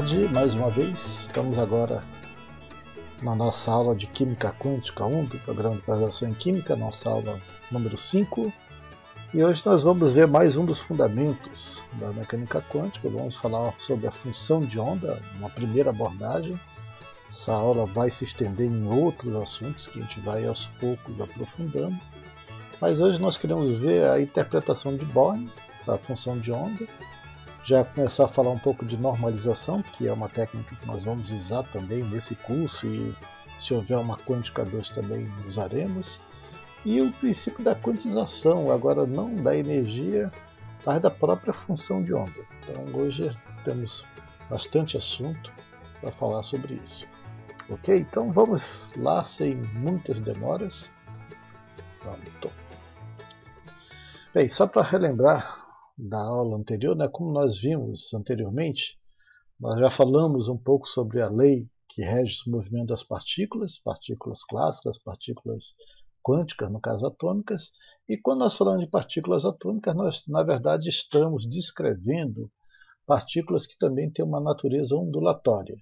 tarde, mais uma vez. Estamos agora na nossa aula de Química Quântica 1 do programa de graduação em Química, nossa aula número 5. E hoje nós vamos ver mais um dos fundamentos da mecânica quântica. Vamos falar sobre a função de onda, uma primeira abordagem. Essa aula vai se estender em outros assuntos que a gente vai aos poucos aprofundando. Mas hoje nós queremos ver a interpretação de Born da função de onda já começar a falar um pouco de normalização, que é uma técnica que nós vamos usar também nesse curso e se houver uma quântica 2 também usaremos. E o princípio da quantização, agora não da energia, mas da própria função de onda. Então hoje temos bastante assunto para falar sobre isso. Ok? Então vamos lá sem muitas demoras. Bem, só para relembrar da aula anterior, né? como nós vimos anteriormente, nós já falamos um pouco sobre a lei que rege o movimento das partículas, partículas clássicas, partículas quânticas, no caso atômicas, e quando nós falamos de partículas atômicas, nós na verdade estamos descrevendo partículas que também têm uma natureza ondulatória.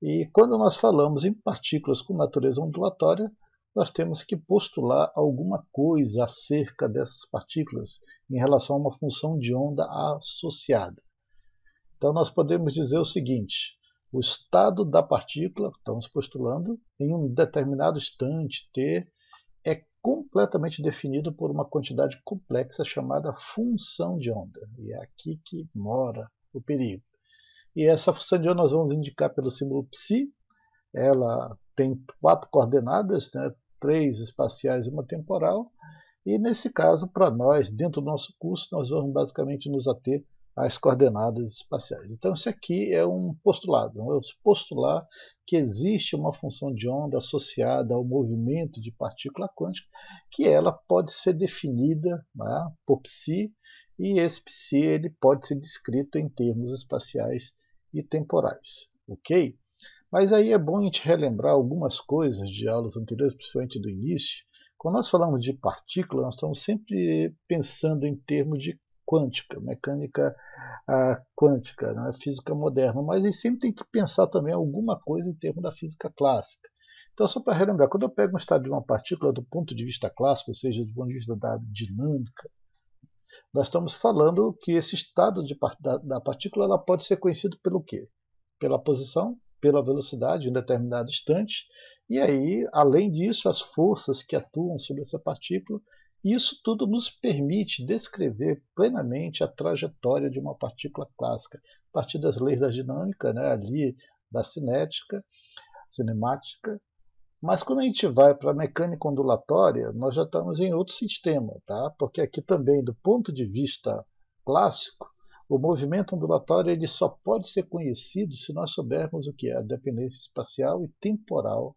E quando nós falamos em partículas com natureza ondulatória, nós temos que postular alguma coisa acerca dessas partículas em relação a uma função de onda associada. Então, nós podemos dizer o seguinte: o estado da partícula, estamos postulando, em um determinado instante t, é completamente definido por uma quantidade complexa chamada função de onda. E é aqui que mora o perigo. E essa função de onda nós vamos indicar pelo símbolo psi. Ela tem quatro coordenadas, né? três espaciais e uma temporal. E nesse caso, para nós, dentro do nosso curso, nós vamos basicamente nos ater às coordenadas espaciais. Então, isso aqui é um postulado, é postular que existe uma função de onda associada ao movimento de partícula quântica, que ela pode ser definida né, por psi, e esse psi ele pode ser descrito em termos espaciais e temporais. Ok? Mas aí é bom a gente relembrar algumas coisas de aulas anteriores, principalmente do início. Quando nós falamos de partícula, nós estamos sempre pensando em termos de quântica, mecânica quântica, né? física moderna, mas a gente sempre tem que pensar também alguma coisa em termos da física clássica. Então, só para relembrar, quando eu pego um estado de uma partícula do ponto de vista clássico, ou seja, do ponto de vista da dinâmica, nós estamos falando que esse estado de, da, da, partícula ela pode ser conhecido pelo quê? Pela posição pela velocidade em determinado instante. E aí, além disso, as forças que atuam sobre essa partícula, isso tudo nos permite descrever plenamente a trajetória de uma partícula clássica, a partir das leis da dinâmica, né, ali da cinética, cinemática. Mas quando a gente vai para a mecânica ondulatória, nós já estamos em outro sistema, tá? porque aqui também, do ponto de vista clássico, o movimento ondulatório ele só pode ser conhecido se nós soubermos o que é a dependência espacial e temporal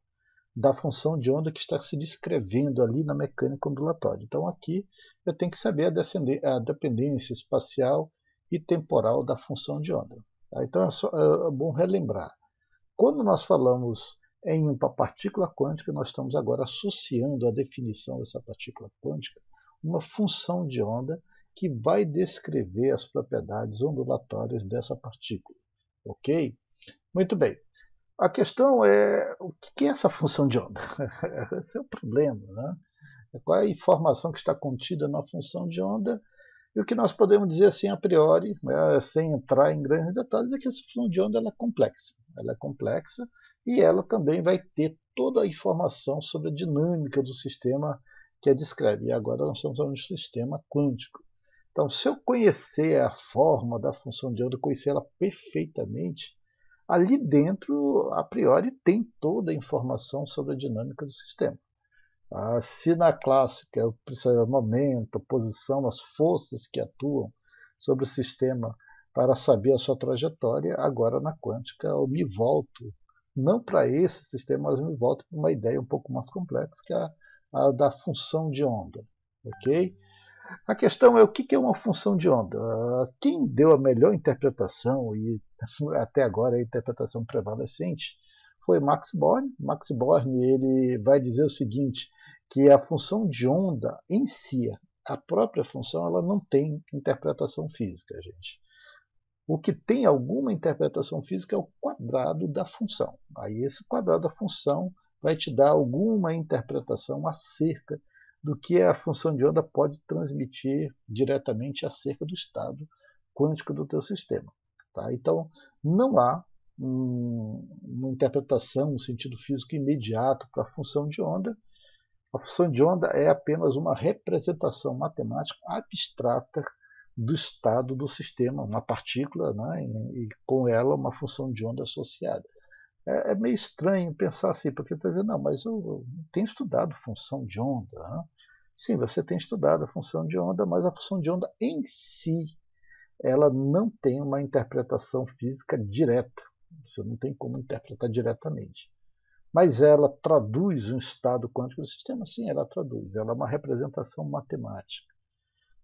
da função de onda que está se descrevendo ali na mecânica ondulatória. Então aqui eu tenho que saber a, a dependência espacial e temporal da função de onda. Tá? Então é, só, é, é bom relembrar. Quando nós falamos em uma partícula quântica, nós estamos agora associando à definição dessa partícula quântica uma função de onda que vai descrever as propriedades ondulatórias dessa partícula. Ok? Muito bem. A questão é o que é essa função de onda? Esse é o problema. Né? Qual é a informação que está contida na função de onda? E o que nós podemos dizer assim a priori, né, sem entrar em grandes detalhes, é que essa função de onda ela é complexa. Ela é complexa e ela também vai ter toda a informação sobre a dinâmica do sistema que a descreve. E agora nós estamos falando de sistema quântico. Então, se eu conhecer a forma da função de onda, conhecer ela perfeitamente, ali dentro, a priori, tem toda a informação sobre a dinâmica do sistema. Ah, se na clássica eu de momento, posição, as forças que atuam sobre o sistema para saber a sua trajetória, agora na quântica eu me volto, não para esse sistema, mas eu me volto para uma ideia um pouco mais complexa, que é a, a da função de onda. ok? A questão é o que é uma função de onda. Quem deu a melhor interpretação, e até agora a interpretação prevalecente, foi Max Born. Max Born ele vai dizer o seguinte, que a função de onda em si, a própria função, ela não tem interpretação física, gente. O que tem alguma interpretação física é o quadrado da função. Aí esse quadrado da função vai te dar alguma interpretação acerca do que a função de onda pode transmitir diretamente acerca do estado quântico do teu sistema. Tá? Então, não há uma interpretação, um sentido físico imediato para a função de onda. A função de onda é apenas uma representação matemática abstrata do estado do sistema, uma partícula, né? e com ela uma função de onda associada. É, é, meio estranho pensar assim, porque está dizendo, não, mas eu, tenho estudado função de onda. Né? Sim, você tem estudado a função de onda, mas a função de onda em si, ela não tem uma interpretação física direta. Você não tem como interpretar diretamente. Mas ela traduz um estado quântico do sistema? Sim, ela traduz. Ela é uma representação matemática.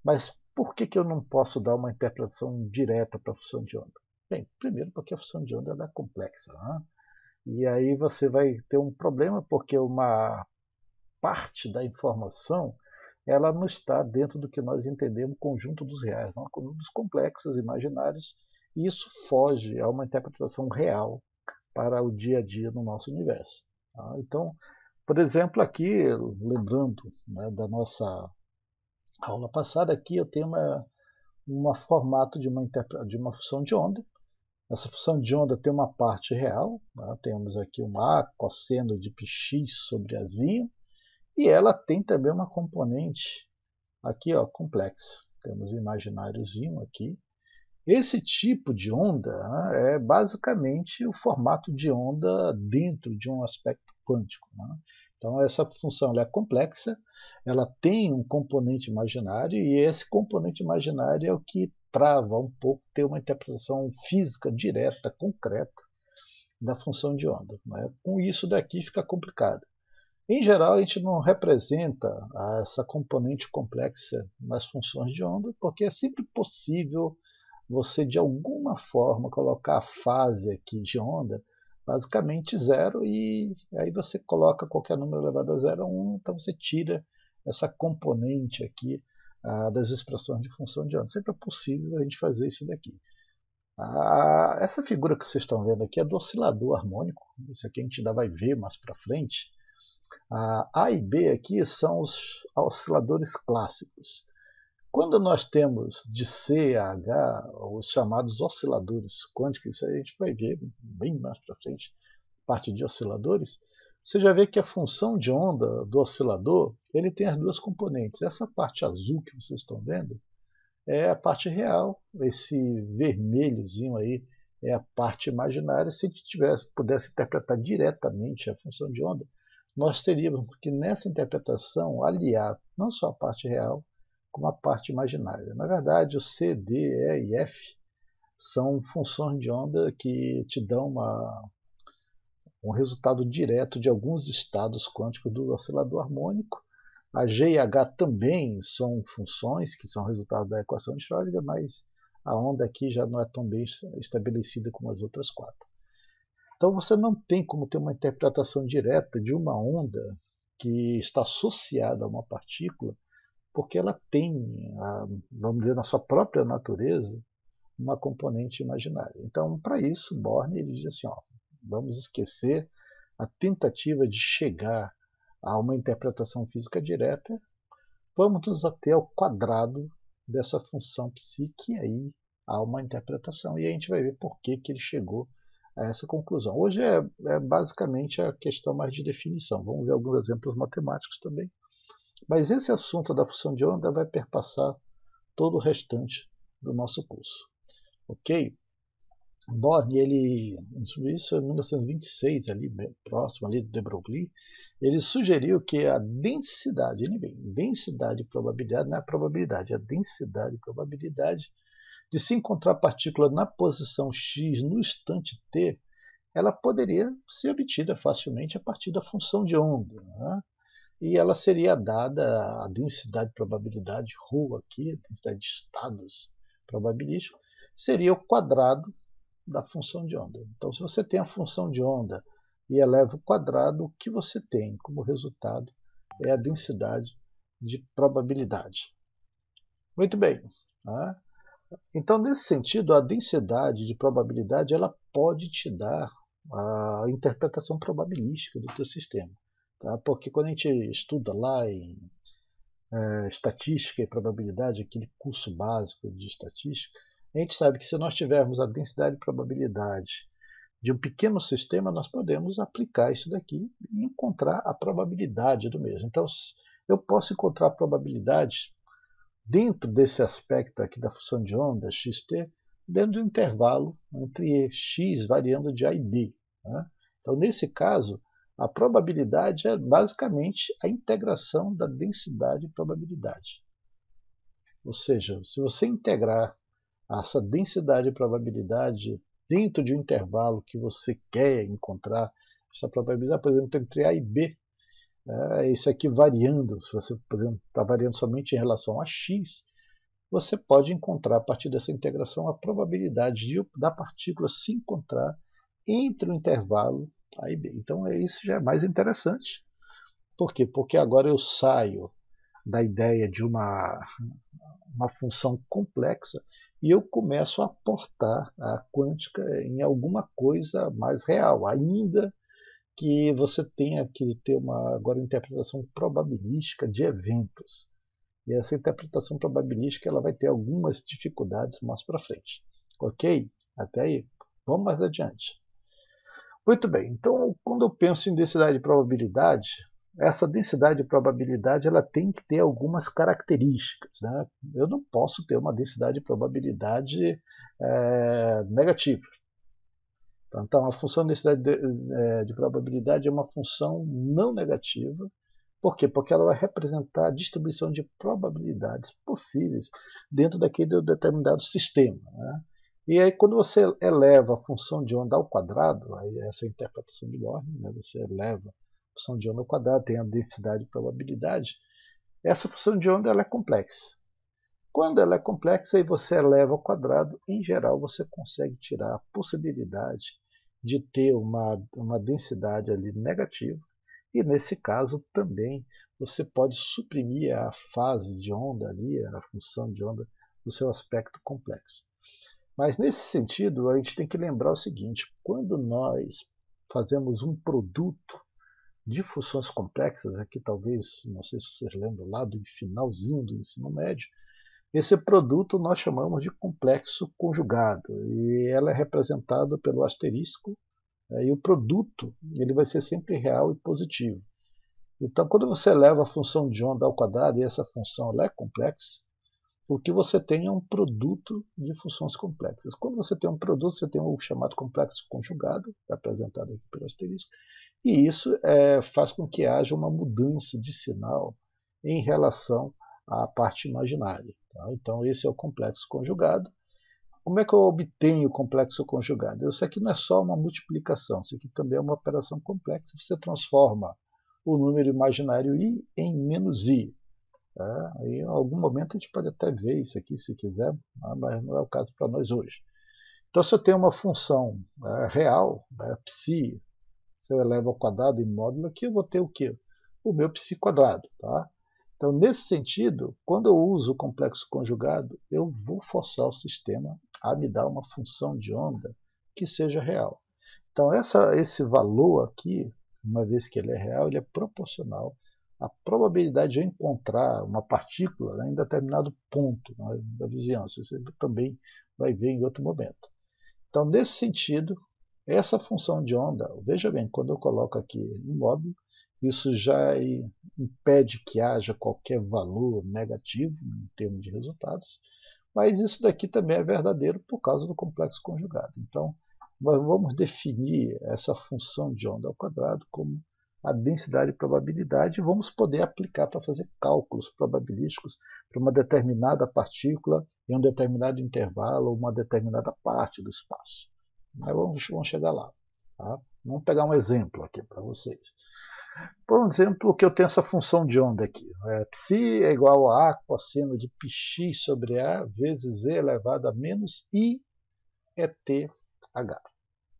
Mas por que, que eu não posso dar uma interpretação direta para a função de onda? Bem, primeiro porque a função de onda é complexa. Né? E aí você vai ter um problema porque uma parte da informação ela não está dentro do que nós entendemos conjunto dos reais, não dos complexos imaginários, e isso foge a uma interpretação real para o dia a dia no nosso universo. Tá? Então, por exemplo, aqui, lembrando né, da nossa aula passada, aqui eu tenho um formato de uma, de uma função de onda, essa função de onda tem uma parte real, né? temos aqui um A cosseno de πx sobre A, e ela tem também uma componente aqui ó, complexa. Temos imagináriozinho aqui. Esse tipo de onda né, é basicamente o formato de onda dentro de um aspecto quântico. Né? Então essa função é complexa, ela tem um componente imaginário e esse componente imaginário é o que trava um pouco ter uma interpretação física direta, concreta da função de onda. Né? Com isso daqui fica complicado. Em geral, a gente não representa essa componente complexa nas funções de onda, porque é sempre possível você, de alguma forma, colocar a fase aqui de onda basicamente zero, e aí você coloca qualquer número elevado a zero a um, então você tira essa componente aqui ah, das expressões de função de onda. Sempre é possível a gente fazer isso daqui. Ah, essa figura que vocês estão vendo aqui é do oscilador harmônico. Isso aqui a gente ainda vai ver mais para frente. Ah, a e B aqui são os osciladores clássicos. Quando nós temos de C a H os chamados osciladores quânticos, isso aí a gente vai ver bem mais para frente, parte de osciladores, você já vê que a função de onda do oscilador ele tem as duas componentes. Essa parte azul que vocês estão vendo é a parte real, esse vermelhozinho aí é a parte imaginária. Se a gente tivesse, pudesse interpretar diretamente a função de onda, nós teríamos que nessa interpretação aliar não só a parte real, como a parte imaginária. Na verdade, o C, D, E e F são funções de onda que te dão uma um resultado direto de alguns estados quânticos do oscilador harmônico. A G e H também são funções que são resultado da equação de Schrödinger, mas a onda aqui já não é tão bem estabelecida como as outras quatro. Então você não tem como ter uma interpretação direta de uma onda que está associada a uma partícula, porque ela tem, a, vamos dizer, na sua própria natureza, uma componente imaginária. Então, para isso, Born ele diz assim: ó, vamos esquecer a tentativa de chegar a uma interpretação física direta, vamos nos até ao quadrado dessa função psíquica e aí há uma interpretação. E a gente vai ver por que, que ele chegou a essa conclusão. Hoje é, é basicamente a questão mais de definição. Vamos ver alguns exemplos matemáticos também. Mas esse assunto da função de onda vai perpassar todo o restante do nosso curso. Ok? Borne, ele, isso é em 1926, ali, próximo ali do de Broglie, ele sugeriu que a densidade, ele bem, densidade e probabilidade, não é a probabilidade, é a densidade e probabilidade de se encontrar partícula na posição x no instante t, ela poderia ser obtida facilmente a partir da função de onda. Né? E ela seria dada a densidade, probabilidade, ρ aqui, a densidade de estados probabilístico, seria o quadrado da função de onda. Então, se você tem a função de onda e eleva o quadrado, o que você tem como resultado é a densidade de probabilidade. Muito bem. Né? Então, nesse sentido, a densidade de probabilidade ela pode te dar a interpretação probabilística do teu sistema. Tá? Porque quando a gente estuda lá em é, estatística e probabilidade, aquele curso básico de estatística, a gente sabe que se nós tivermos a densidade de probabilidade de um pequeno sistema, nós podemos aplicar isso daqui e encontrar a probabilidade do mesmo. Então, eu posso encontrar probabilidades dentro desse aspecto aqui da função de onda, xt, dentro do intervalo entre x variando de a e b. Né? Então, nesse caso, a probabilidade é basicamente a integração da densidade e probabilidade. Ou seja, se você integrar essa densidade de probabilidade dentro de um intervalo que você quer encontrar essa probabilidade, por exemplo, entre A e B. É, isso aqui variando, se você, está variando somente em relação a x, você pode encontrar a partir dessa integração a probabilidade de, da partícula se encontrar entre o intervalo A e B. Então é, isso já é mais interessante. Por quê? Porque agora eu saio da ideia de uma, uma função complexa e eu começo a aportar a quântica em alguma coisa mais real, ainda que você tenha que ter uma agora interpretação probabilística de eventos. E essa interpretação probabilística ela vai ter algumas dificuldades mais para frente. OK? Até aí. Vamos mais adiante. Muito bem. Então, quando eu penso em densidade de probabilidade, essa densidade de probabilidade ela tem que ter algumas características. Né? Eu não posso ter uma densidade de probabilidade é, negativa. Então, a função de densidade de, eh, de, probabilidade é uma função não negativa. Por quê? Porque ela vai representar a distribuição de probabilidades possíveis dentro daquele determinado sistema. Né? E aí, quando você eleva a função de onda ao quadrado, aí essa é a interpretação de Lorne, né? você eleva função de onda ao quadrado, tem a densidade e probabilidade. Essa função de onda ela é complexa. Quando ela é complexa e você eleva ao quadrado, em geral você consegue tirar a possibilidade de ter uma, uma densidade ali negativa, e nesse caso também você pode suprimir a fase de onda ali, a função de onda, do seu aspecto complexo. Mas nesse sentido, a gente tem que lembrar o seguinte: quando nós fazemos um produto de funções complexas, aqui talvez, não sei se vocês lembram lá do finalzinho do ensino médio, esse produto nós chamamos de complexo conjugado e ela é representada pelo asterisco né, e o produto ele vai ser sempre real e positivo. Então, quando você leva a função de onda ao quadrado e essa função é complexa, o que você tem é um produto de funções complexas. Quando você tem um produto, você tem o chamado complexo conjugado, representado aqui pelo asterisco, e isso é, faz com que haja uma mudança de sinal em relação à parte imaginária. Tá? Então, esse é o complexo conjugado. Como é que eu obtenho o complexo conjugado? Isso aqui não é só uma multiplicação, isso aqui também é uma operação complexa. Você transforma o número imaginário i em menos i. Tá? em algum momento a gente pode até ver isso aqui se quiser, tá? mas não é o caso para nós hoje. Então, se eu tenho uma função é, real, né, psi se eu elevo ao quadrado em módulo aqui, eu vou ter o quê? O meu psi quadrado, tá? Então, nesse sentido, quando eu uso o complexo conjugado, eu vou forçar o sistema a me dar uma função de onda que seja real. Então, essa, esse valor aqui, uma vez que ele é real, ele é proporcional à probabilidade de eu encontrar uma partícula né, em determinado ponto né, da vizinhança. isso também vai ver em outro momento. Então, nesse sentido, essa função de onda, veja bem, quando eu coloco aqui imóvel, isso já impede que haja qualquer valor negativo em termos de resultados, mas isso daqui também é verdadeiro por causa do complexo conjugado. Então, vamos definir essa função de onda ao quadrado como a densidade e probabilidade e vamos poder aplicar para fazer cálculos probabilísticos para uma determinada partícula em um determinado intervalo ou uma determinada parte do espaço. Mas vamos, vamos chegar lá. Tá? Vamos pegar um exemplo aqui para vocês. Por exemplo, que eu tenho essa função de onda aqui. É, psi é igual a A cosseno de πx sobre A vezes Z elevado a menos I é TH.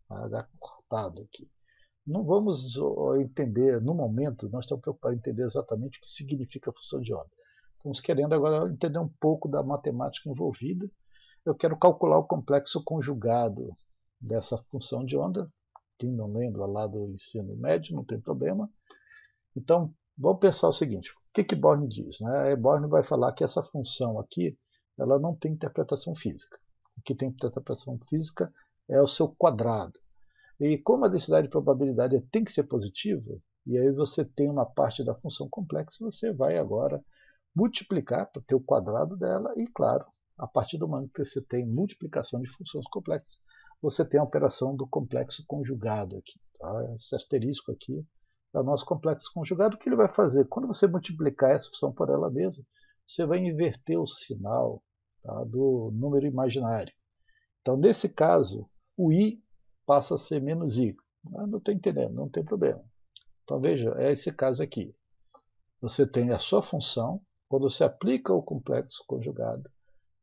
H cortado aqui. Não vamos entender, no momento, nós estamos preocupados em entender exatamente o que significa a função de onda. Estamos querendo agora entender um pouco da matemática envolvida. Eu quero calcular o complexo conjugado dessa função de onda. Quem não lembra lá do ensino médio, não tem problema. Então, vamos pensar o seguinte: o que, que Born diz? Né? Born vai falar que essa função aqui ela não tem interpretação física. O que tem interpretação física é o seu quadrado. E como a densidade de probabilidade tem que ser positiva, e aí você tem uma parte da função complexa, você vai agora multiplicar para ter o quadrado dela, e claro, a partir do momento que você tem multiplicação de funções complexas, você tem a operação do complexo conjugado aqui. Tá? Esse asterisco aqui é o nosso complexo conjugado. O que ele vai fazer? Quando você multiplicar essa função por ela mesma, você vai inverter o sinal tá? do número imaginário. Então, nesse caso, o i passa a ser menos i. Ah, não estou entendendo, não tem problema. Então, veja, é esse caso aqui. Você tem a sua função, quando você aplica o complexo conjugado,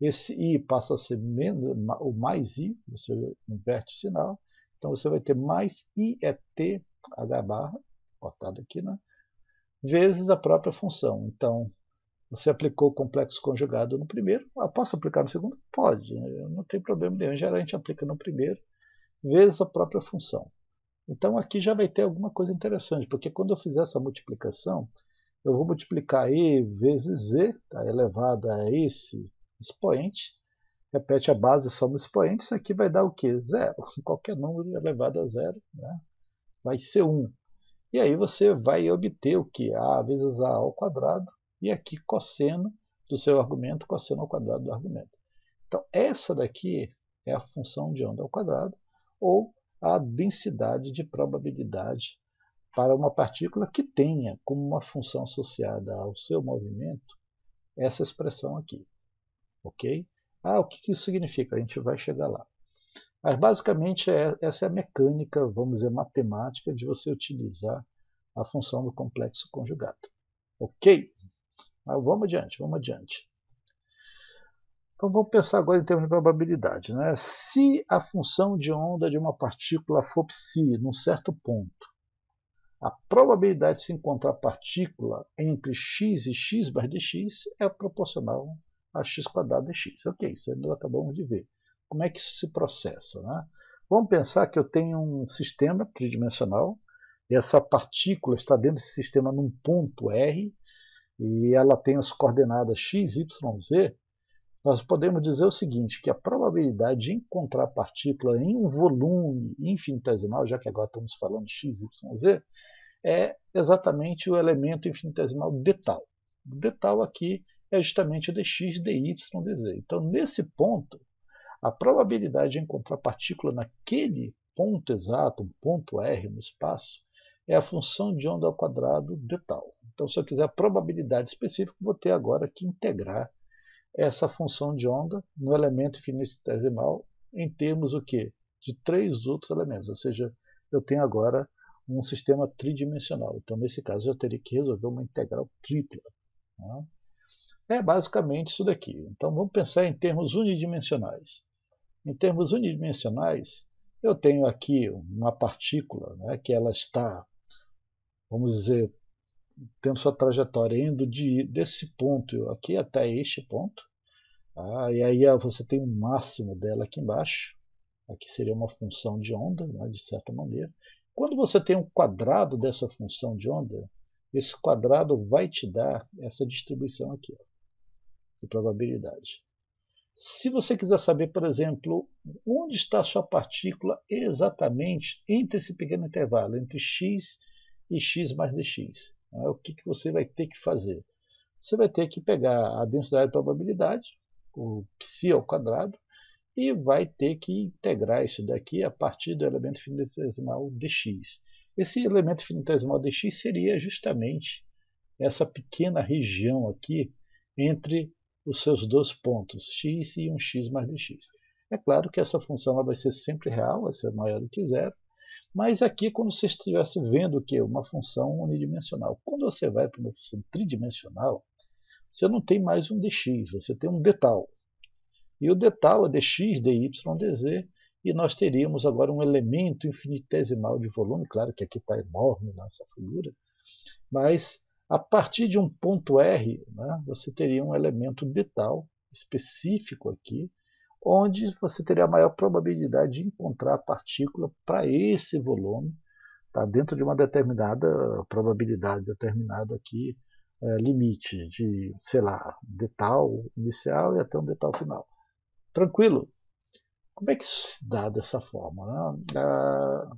esse I passa a ser menos, o mais I, você inverte o sinal, então você vai ter mais IET, é H barra, cortado aqui, né? vezes a própria função. Então, você aplicou o complexo conjugado no primeiro, ah, posso aplicar no segundo? Pode, né, não tem problema nenhum. Geralmente aplica no primeiro, vezes a própria função. Então aqui já vai ter alguma coisa interessante, porque quando eu fizer essa multiplicação, eu vou multiplicar i vezes z, tá, elevado a esse expoente, repete a base, soma o expoente, isso aqui vai dar o quê? Zero. Qualquer número elevado é a zero né? vai ser 1. Um. E aí você vai obter o que? A vezes A ao quadrado, e aqui cosseno do seu argumento, cosseno ao quadrado do argumento. Então essa daqui é a função de onda ao quadrado, ou a densidade de probabilidade para uma partícula que tenha como uma função associada ao seu movimento essa expressão aqui. Ok? Ah, o que isso significa? A gente vai chegar lá. Mas basicamente é, essa é a mecânica, vamos dizer, matemática de você utilizar a função do complexo conjugado. Ok? Mas vamos adiante, vamos adiante. Então vamos pensar agora em termos de probabilidade. Né? Se a função de onda de uma partícula for psi num certo ponto, a probabilidade de se encontrar a partícula entre x e x bar de x é proporcional a x quadrado é x. Ok, isso nós acabamos de ver. Como é que isso se processa? Né? Vamos pensar que eu tenho um sistema tridimensional, e essa partícula está dentro desse sistema num ponto R, e ela tem as coordenadas x, y, z, nós podemos dizer o seguinte, que a probabilidade de encontrar a partícula em um volume infinitesimal, já que agora estamos falando de x, y, z, é exatamente o elemento infinitesimal de tal. aqui é justamente dx, dy, dz. Então, nesse ponto, a probabilidade de encontrar partícula naquele ponto exato, um ponto R no espaço, é a função de onda ao quadrado de tal. Então, se eu quiser a probabilidade específica, vou ter agora que integrar essa função de onda no elemento infinitesimal em termos o quê? de três outros elementos, ou seja, eu tenho agora um sistema tridimensional. Então, nesse caso, eu teria que resolver uma integral tripla. Né? É basicamente isso daqui. Então vamos pensar em termos unidimensionais. Em termos unidimensionais, eu tenho aqui uma partícula né, que ela está, vamos dizer, tendo sua trajetória indo de, desse ponto aqui até este ponto. Tá? e aí ah, você tem o um máximo dela aqui embaixo. Aqui seria uma função de onda, né, de certa maneira. Quando você tem um quadrado dessa função de onda, esse quadrado vai te dar essa distribuição aqui. Ó probabilidade. Se você quiser saber, por exemplo, onde está a sua partícula exatamente entre esse pequeno intervalo, entre x e x mais dx, né? o que, que você vai ter que fazer? Você vai ter que pegar a densidade de probabilidade, o psi ao quadrado, e vai ter que integrar isso daqui a partir do elemento finitesimal dx. Esse elemento finitesimal dx seria justamente essa pequena região aqui entre os seus dois pontos x e um x mais dx É claro que essa função ela vai ser sempre real, vai ser maior do que zero, mas aqui quando você estivesse vendo que uma função unidimensional. Quando você vai para uma função tridimensional, você não tem mais um dx, você tem um detal. E o detal é dx, dy, dz, e nós teríamos agora um elemento infinitesimal de volume, claro que aqui está enorme nessa figura, mas a partir de um ponto R, né, você teria um elemento detal específico aqui, onde você teria a maior probabilidade de encontrar a partícula para esse volume, tá, dentro de uma determinada probabilidade, determinado aqui é, limite de, sei lá, detal inicial e até um detal final. Tranquilo? Como é que isso se dá dessa forma? Né? Ah,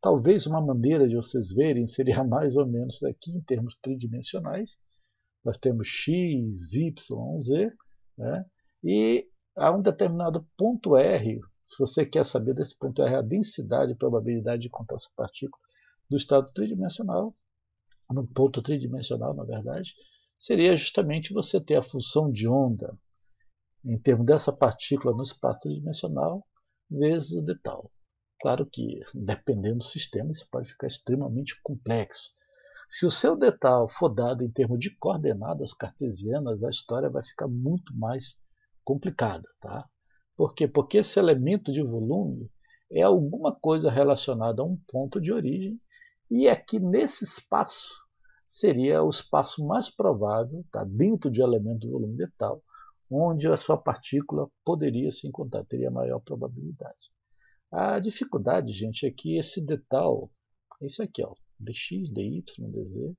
Talvez uma maneira de vocês verem seria mais ou menos aqui em termos tridimensionais. Nós temos x, y, z, né? e a um determinado ponto R, se você quer saber desse ponto R a densidade, a probabilidade de contar essa partícula do estado tridimensional, no ponto tridimensional, na verdade, seria justamente você ter a função de onda em termos dessa partícula no espaço tridimensional vezes o de Claro que, dependendo do sistema, isso pode ficar extremamente complexo. Se o seu detalhe for dado em termos de coordenadas cartesianas, a história vai ficar muito mais complicada. Tá? Por quê? Porque esse elemento de volume é alguma coisa relacionada a um ponto de origem, e é que nesse espaço seria o espaço mais provável, tá? dentro de um elemento de volume detalhe, onde a sua partícula poderia se encontrar, teria maior probabilidade. A dificuldade, gente, é que esse detal, esse aqui, ó, dx, dy, dz,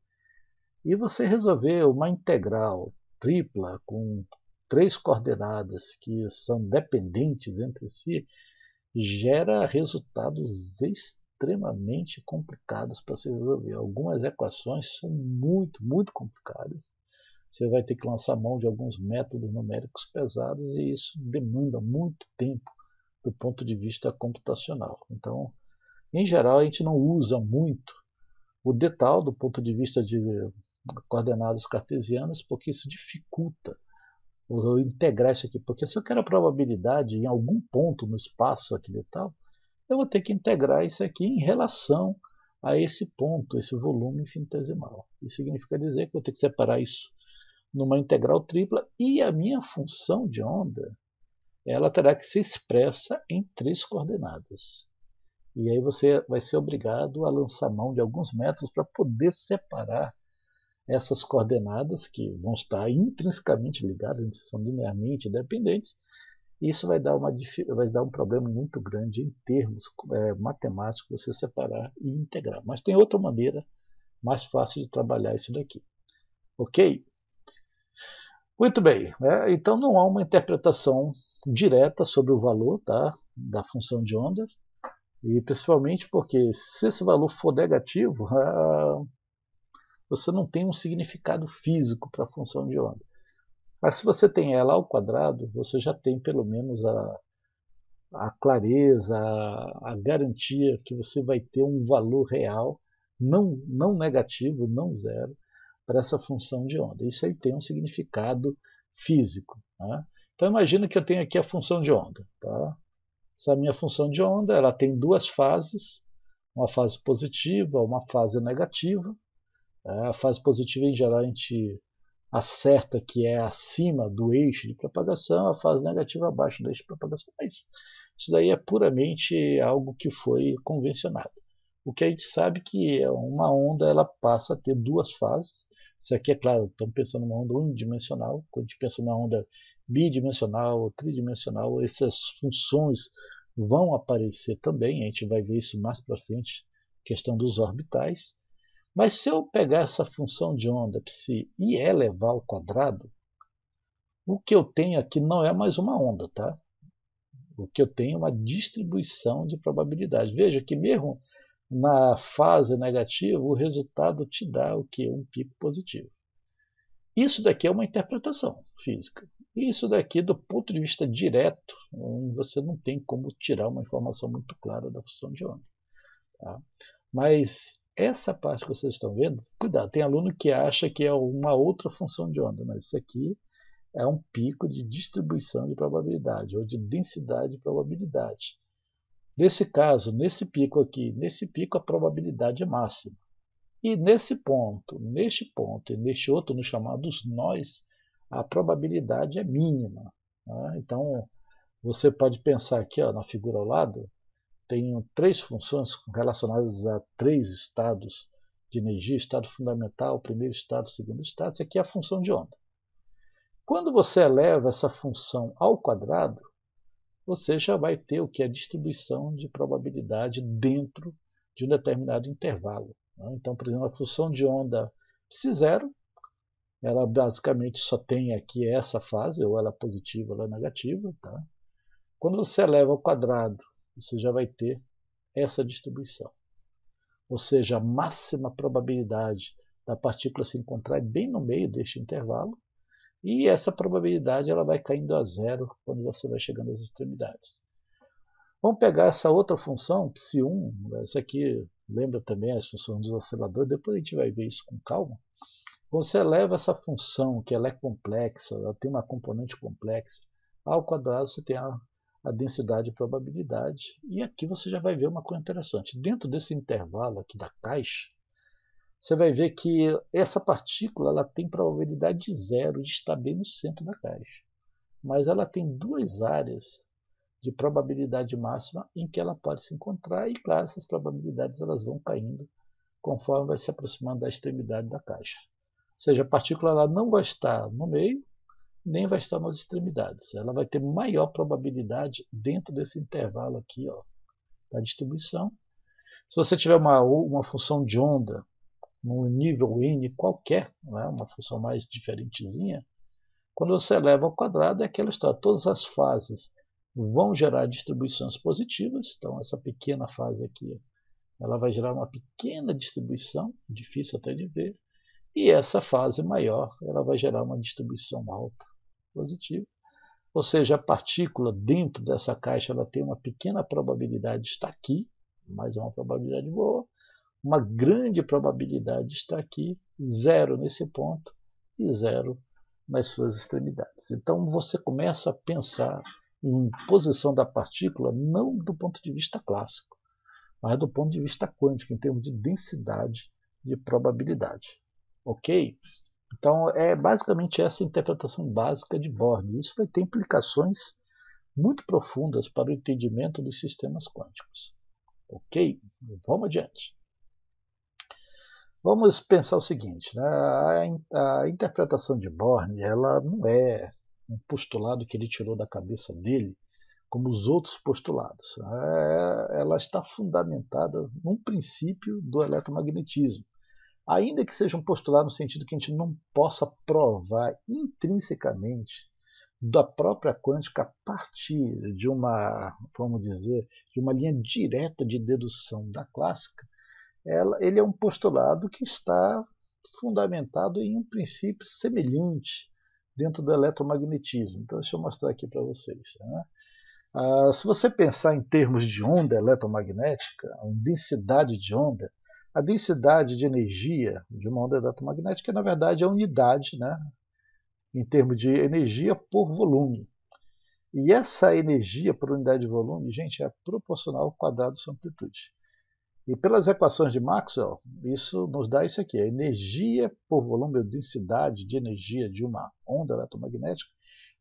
e você resolver uma integral tripla com três coordenadas que são dependentes entre si, gera resultados extremamente complicados para se resolver. Algumas equações são muito, muito complicadas. Você vai ter que lançar mão de alguns métodos numéricos pesados e isso demanda muito tempo do ponto de vista computacional. Então, em geral, a gente não usa muito o detal do ponto de vista de coordenadas cartesianas, porque isso dificulta eu integrar isso aqui. Porque se eu quero a probabilidade em algum ponto no espaço aqui e tal, eu vou ter que integrar isso aqui em relação a esse ponto, esse volume infinitesimal. Isso significa dizer que eu vou ter que separar isso numa integral tripla e a minha função de onda ela terá que se expressa em três coordenadas. E aí você vai ser obrigado a lançar mão de alguns métodos para poder separar essas coordenadas que vão estar intrinsecamente ligadas, são linearmente dependentes. Isso vai dar, uma, vai dar um problema muito grande em termos é, matemáticos você separar e integrar. Mas tem outra maneira mais fácil de trabalhar isso daqui. Ok? Muito bem. Né? Então não há uma interpretação direta sobre o valor tá, da função de onda, e principalmente porque se esse valor for negativo, ah, você não tem um significado físico para a função de onda. Mas se você tem ela ao quadrado, você já tem pelo menos a, a clareza, a, a garantia que você vai ter um valor real, não, não negativo, não zero, para essa função de onda. Isso aí tem um significado físico. Né? Então imagina que eu tenho aqui a função de onda. Tá? Essa é minha função de onda ela tem duas fases, uma fase positiva, uma fase negativa. Né? A fase positiva em geral a gente acerta que é acima do eixo de propagação, a fase negativa abaixo do eixo de propagação. Mas isso daí é puramente algo que foi convencionado. O que a gente sabe que é uma onda ela passa a ter duas fases. Isso aqui é claro, estamos pensando numa onda unidimensional. Quando a gente pensa numa onda bidimensional, ou tridimensional, essas funções vão aparecer também, a gente vai ver isso mais para frente, questão dos orbitais. Mas se eu pegar essa função de onda psi e elevar ao quadrado, o que eu tenho aqui não é mais uma onda, tá? O que eu tenho é uma distribuição de probabilidade. Veja que mesmo na fase negativa, o resultado te dá o que? Um pico positivo. Isso daqui é uma interpretação física. Isso daqui, do ponto de vista direto, você não tem como tirar uma informação muito clara da função de onda. Tá? Mas essa parte que vocês estão vendo, cuidado, tem aluno que acha que é uma outra função de onda, mas isso aqui é um pico de distribuição de probabilidade, ou de densidade de probabilidade. Nesse caso, nesse pico aqui, nesse pico a probabilidade é máxima. E nesse ponto, neste ponto e neste outro, nos chamados nós, a probabilidade é mínima. Né? Então, você pode pensar aqui ó, na figura ao lado, tenho três funções relacionadas a três estados de energia, estado fundamental, primeiro estado, segundo estado, isso aqui é a função de onda. Quando você eleva essa função ao quadrado, você já vai ter o que é a distribuição de probabilidade dentro de um determinado intervalo. Né? Então, por exemplo, a função de onda ψ zero ela basicamente só tem aqui essa fase, ou ela é positiva ou ela é negativa. Tá? Quando você eleva ao quadrado, você já vai ter essa distribuição. Ou seja, a máxima probabilidade da partícula se encontrar é bem no meio deste intervalo, e essa probabilidade ela vai caindo a zero quando você vai chegando às extremidades. Vamos pegar essa outra função, ψ1, né? essa aqui lembra também as funções dos osciladores, depois a gente vai ver isso com calma. Quando você eleva essa função, que ela é complexa, ela tem uma componente complexa, ao quadrado você tem a, a densidade e probabilidade, e aqui você já vai ver uma coisa interessante. Dentro desse intervalo aqui da caixa, você vai ver que essa partícula ela tem probabilidade de zero de estar bem no centro da caixa. Mas ela tem duas áreas de probabilidade máxima em que ela pode se encontrar e, claro, essas probabilidades elas vão caindo conforme vai se aproximando da extremidade da caixa. Ou seja, a partícula ela não vai estar no meio, nem vai estar nas extremidades. Ela vai ter maior probabilidade dentro desse intervalo aqui ó, da distribuição. Se você tiver uma, uma função de onda num nível n qualquer, né, uma função mais diferentezinha, quando você eleva ao quadrado é aquela história, todas as fases vão gerar distribuições positivas. Então, essa pequena fase aqui ela vai gerar uma pequena distribuição, difícil até de ver, e essa fase maior ela vai gerar uma distribuição alta, positiva. Ou seja, a partícula dentro dessa caixa ela tem uma pequena probabilidade de estar aqui, mas é uma probabilidade boa, uma grande probabilidade de estar aqui, zero nesse ponto e zero nas suas extremidades. Então você começa a pensar em posição da partícula, não do ponto de vista clássico, mas do ponto de vista quântico, em termos de densidade de probabilidade. Ok? Então, é basicamente essa a interpretação básica de Born. Isso vai ter implicações muito profundas para o entendimento dos sistemas quânticos. Ok? Vamos adiante. Vamos pensar o seguinte, né? a, a interpretação de Born ela não é um postulado que ele tirou da cabeça dele, como os outros postulados. É, ela está fundamentada num princípio do eletromagnetismo. Ainda que seja um postulado no sentido que a gente não possa provar intrinsecamente da própria quântica a partir de uma, vamos dizer, de uma linha direta de dedução da clássica, ela, ele é um postulado que está fundamentado em um princípio semelhante dentro do eletromagnetismo. Então, deixa eu mostrar aqui para vocês. Né? Ah, se você pensar em termos de onda eletromagnética, densidade de onda, a densidade de energia de uma onda eletromagnética, na verdade, é a unidade, né? em termos de energia por volume. E essa energia por unidade de volume, gente, é proporcional ao quadrado da sua amplitude. E pelas equações de Maxwell, isso nos dá isso aqui: a energia por volume ou densidade de energia de uma onda eletromagnética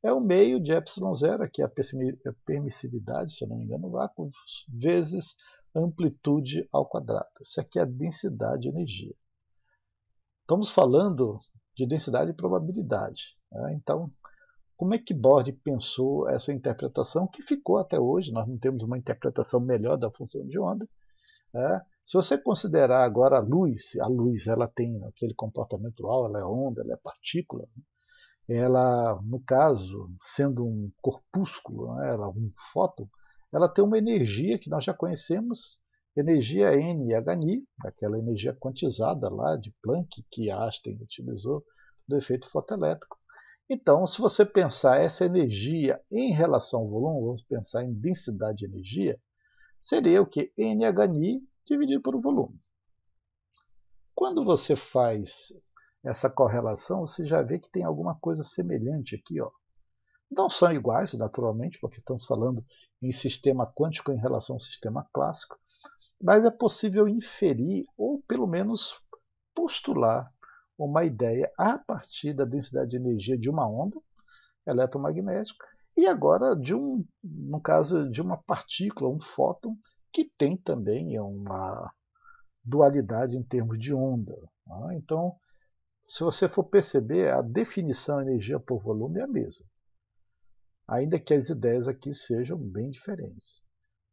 é o meio de ε0, que é a permissividade, se eu não me engano, no vácuo, vezes amplitude ao quadrado. Isso aqui é a densidade de energia. Estamos falando de densidade e probabilidade. Né? Então, como é que Bohr pensou essa interpretação que ficou até hoje? Nós não temos uma interpretação melhor da função de onda é? Se você considerar agora a luz, a luz ela tem aquele comportamento dual, ela é onda, ela é partícula. Né? Ela, no caso, sendo um corpúsculo, né, ela um fóton, ela tem uma energia que nós já conhecemos, energia nhni, aquela energia quantizada lá de Planck que Einstein utilizou do efeito fotoelétrico. Então, se você pensar essa energia em relação ao volume, vamos pensar em densidade de energia, seria o que? NHNI dividido por volume. Quando você faz essa correlação, você já vê que tem alguma coisa semelhante aqui. Ó. Não são iguais, naturalmente, porque estamos falando em sistema quântico em relação ao sistema clássico, mas é possível inferir, ou pelo menos postular, uma ideia a partir da densidade de energia de uma onda eletromagnética e agora de um, no caso de uma partícula, um fóton, que tem também uma dualidade em termos de onda. Né? Então, se você for perceber, a definição energia por volume é a mesma, ainda que as ideias aqui sejam bem diferentes.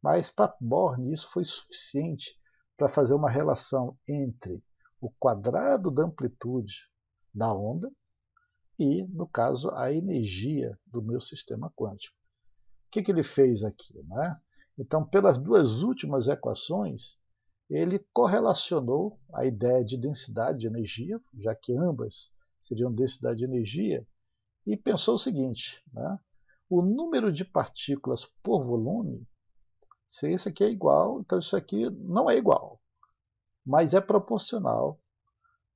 Mas para Born isso foi suficiente para fazer uma relação entre o quadrado da amplitude da onda, e, no caso, a energia do meu sistema quântico. O que, que ele fez aqui? Né? Então, pelas duas últimas equações, ele correlacionou a ideia de densidade de energia, já que ambas seriam densidade de energia, e pensou o seguinte: né? o número de partículas por volume, se isso aqui é igual, então isso aqui não é igual, mas é proporcional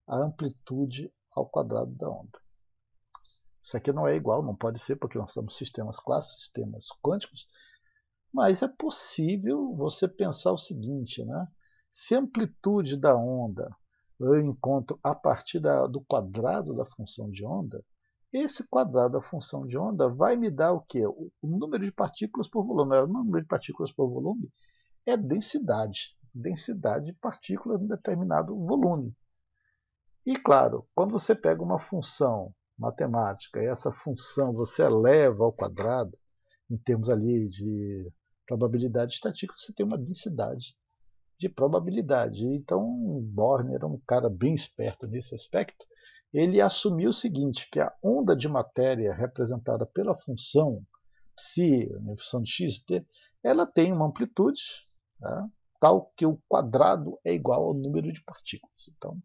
à amplitude ao quadrado da onda. Isso aqui não é igual, não pode ser, porque nós somos sistemas clássicos, sistemas quânticos. Mas é possível você pensar o seguinte, né? Se a amplitude da onda eu encontro a partir da, do quadrado da função de onda, esse quadrado da função de onda vai me dar o quê? O, o número de partículas por volume. O número de partículas por volume é densidade. Densidade de partículas em determinado volume. E claro, quando você pega uma função matemática. Essa função você eleva ao quadrado, em termos ali de probabilidade estatística, você tem uma densidade de probabilidade. Então, Born era um cara bem esperto nesse aspecto. Ele assumiu o seguinte, que a onda de matéria representada pela função psi, né, função de t ela tem uma amplitude, tá? tal que o quadrado é igual ao número de partículas. Então,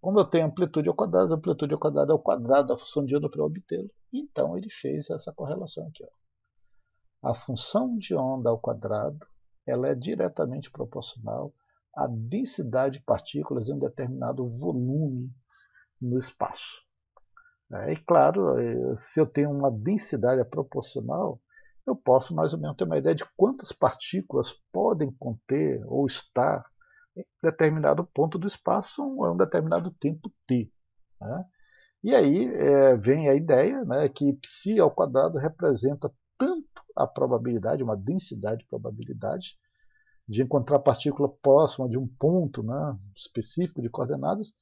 como eu tenho amplitude ao quadrado, amplitude ao quadrado é o quadrado da função de onda para obtê-lo. Então ele fez essa correlação aqui. Ó. A função de onda ao quadrado ela é diretamente proporcional à densidade de partículas em um determinado volume no espaço. É, e claro, é, se eu tenho uma densidade proporcional, eu posso mais ou menos ter uma ideia de quantas partículas podem conter ou estar determinado ponto do espaço a é um determinado tempo t. Né? E aí é, vem a ideia né, que psi ao quadrado representa tanto a probabilidade, uma densidade de probabilidade, de encontrar partícula próxima de um ponto né, específico de coordenadas,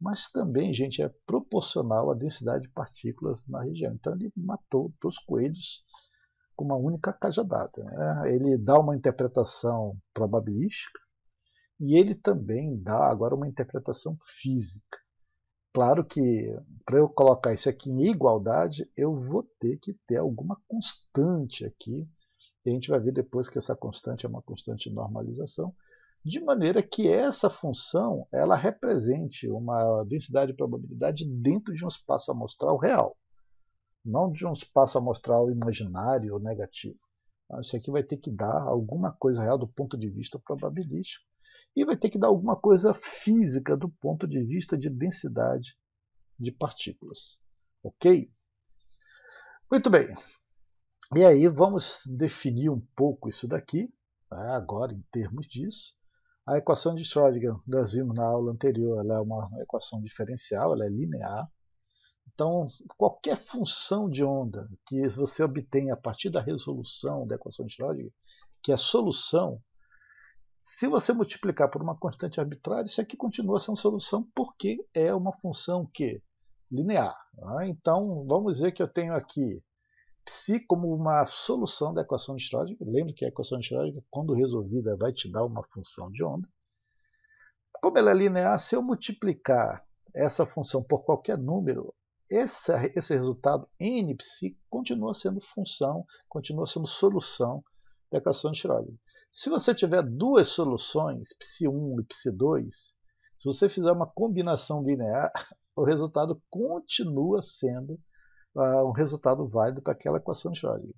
mas também, gente, é proporcional à densidade de partículas na região. Então ele matou dois coelhos com uma única cajadada. Né? Ele dá uma interpretação probabilística, e ele também dá agora uma interpretação física. Claro que para eu colocar isso aqui em igualdade, eu vou ter que ter alguma constante aqui. E a gente vai ver depois que essa constante é uma constante de normalização, de maneira que essa função ela represente uma densidade de probabilidade dentro de um espaço amostral real, não de um espaço amostral imaginário ou negativo. Então, isso aqui vai ter que dar alguma coisa real do ponto de vista probabilístico e vai ter que dar alguma coisa física do ponto de vista de densidade de partículas. Ok? Muito bem. E aí vamos definir um pouco isso daqui, né, agora em termos disso. A equação de Schrödinger, nós vimos na aula anterior, ela é uma equação diferencial, ela é linear. Então, qualquer função de onda que você obtenha a partir da resolução da equação de Schrödinger, que é a solução, se você multiplicar por uma constante arbitrária, isso aqui continua sendo solução porque é uma função que linear. Né? Então, vamos dizer que eu tenho aqui psi como uma solução da equação de Schrödinger. Lembre que a equação de Schrödinger, quando resolvida, vai te dar uma função de onda. Como ela é linear, se eu multiplicar essa função por qualquer número, esse, esse resultado n psi continua sendo função, continua sendo solução da equação de Schrödinger. Se você tiver duas soluções, psi1 e psi2, se você fizer uma combinação linear, o resultado continua sendo uh, um resultado válido para aquela equação de Schrödinger.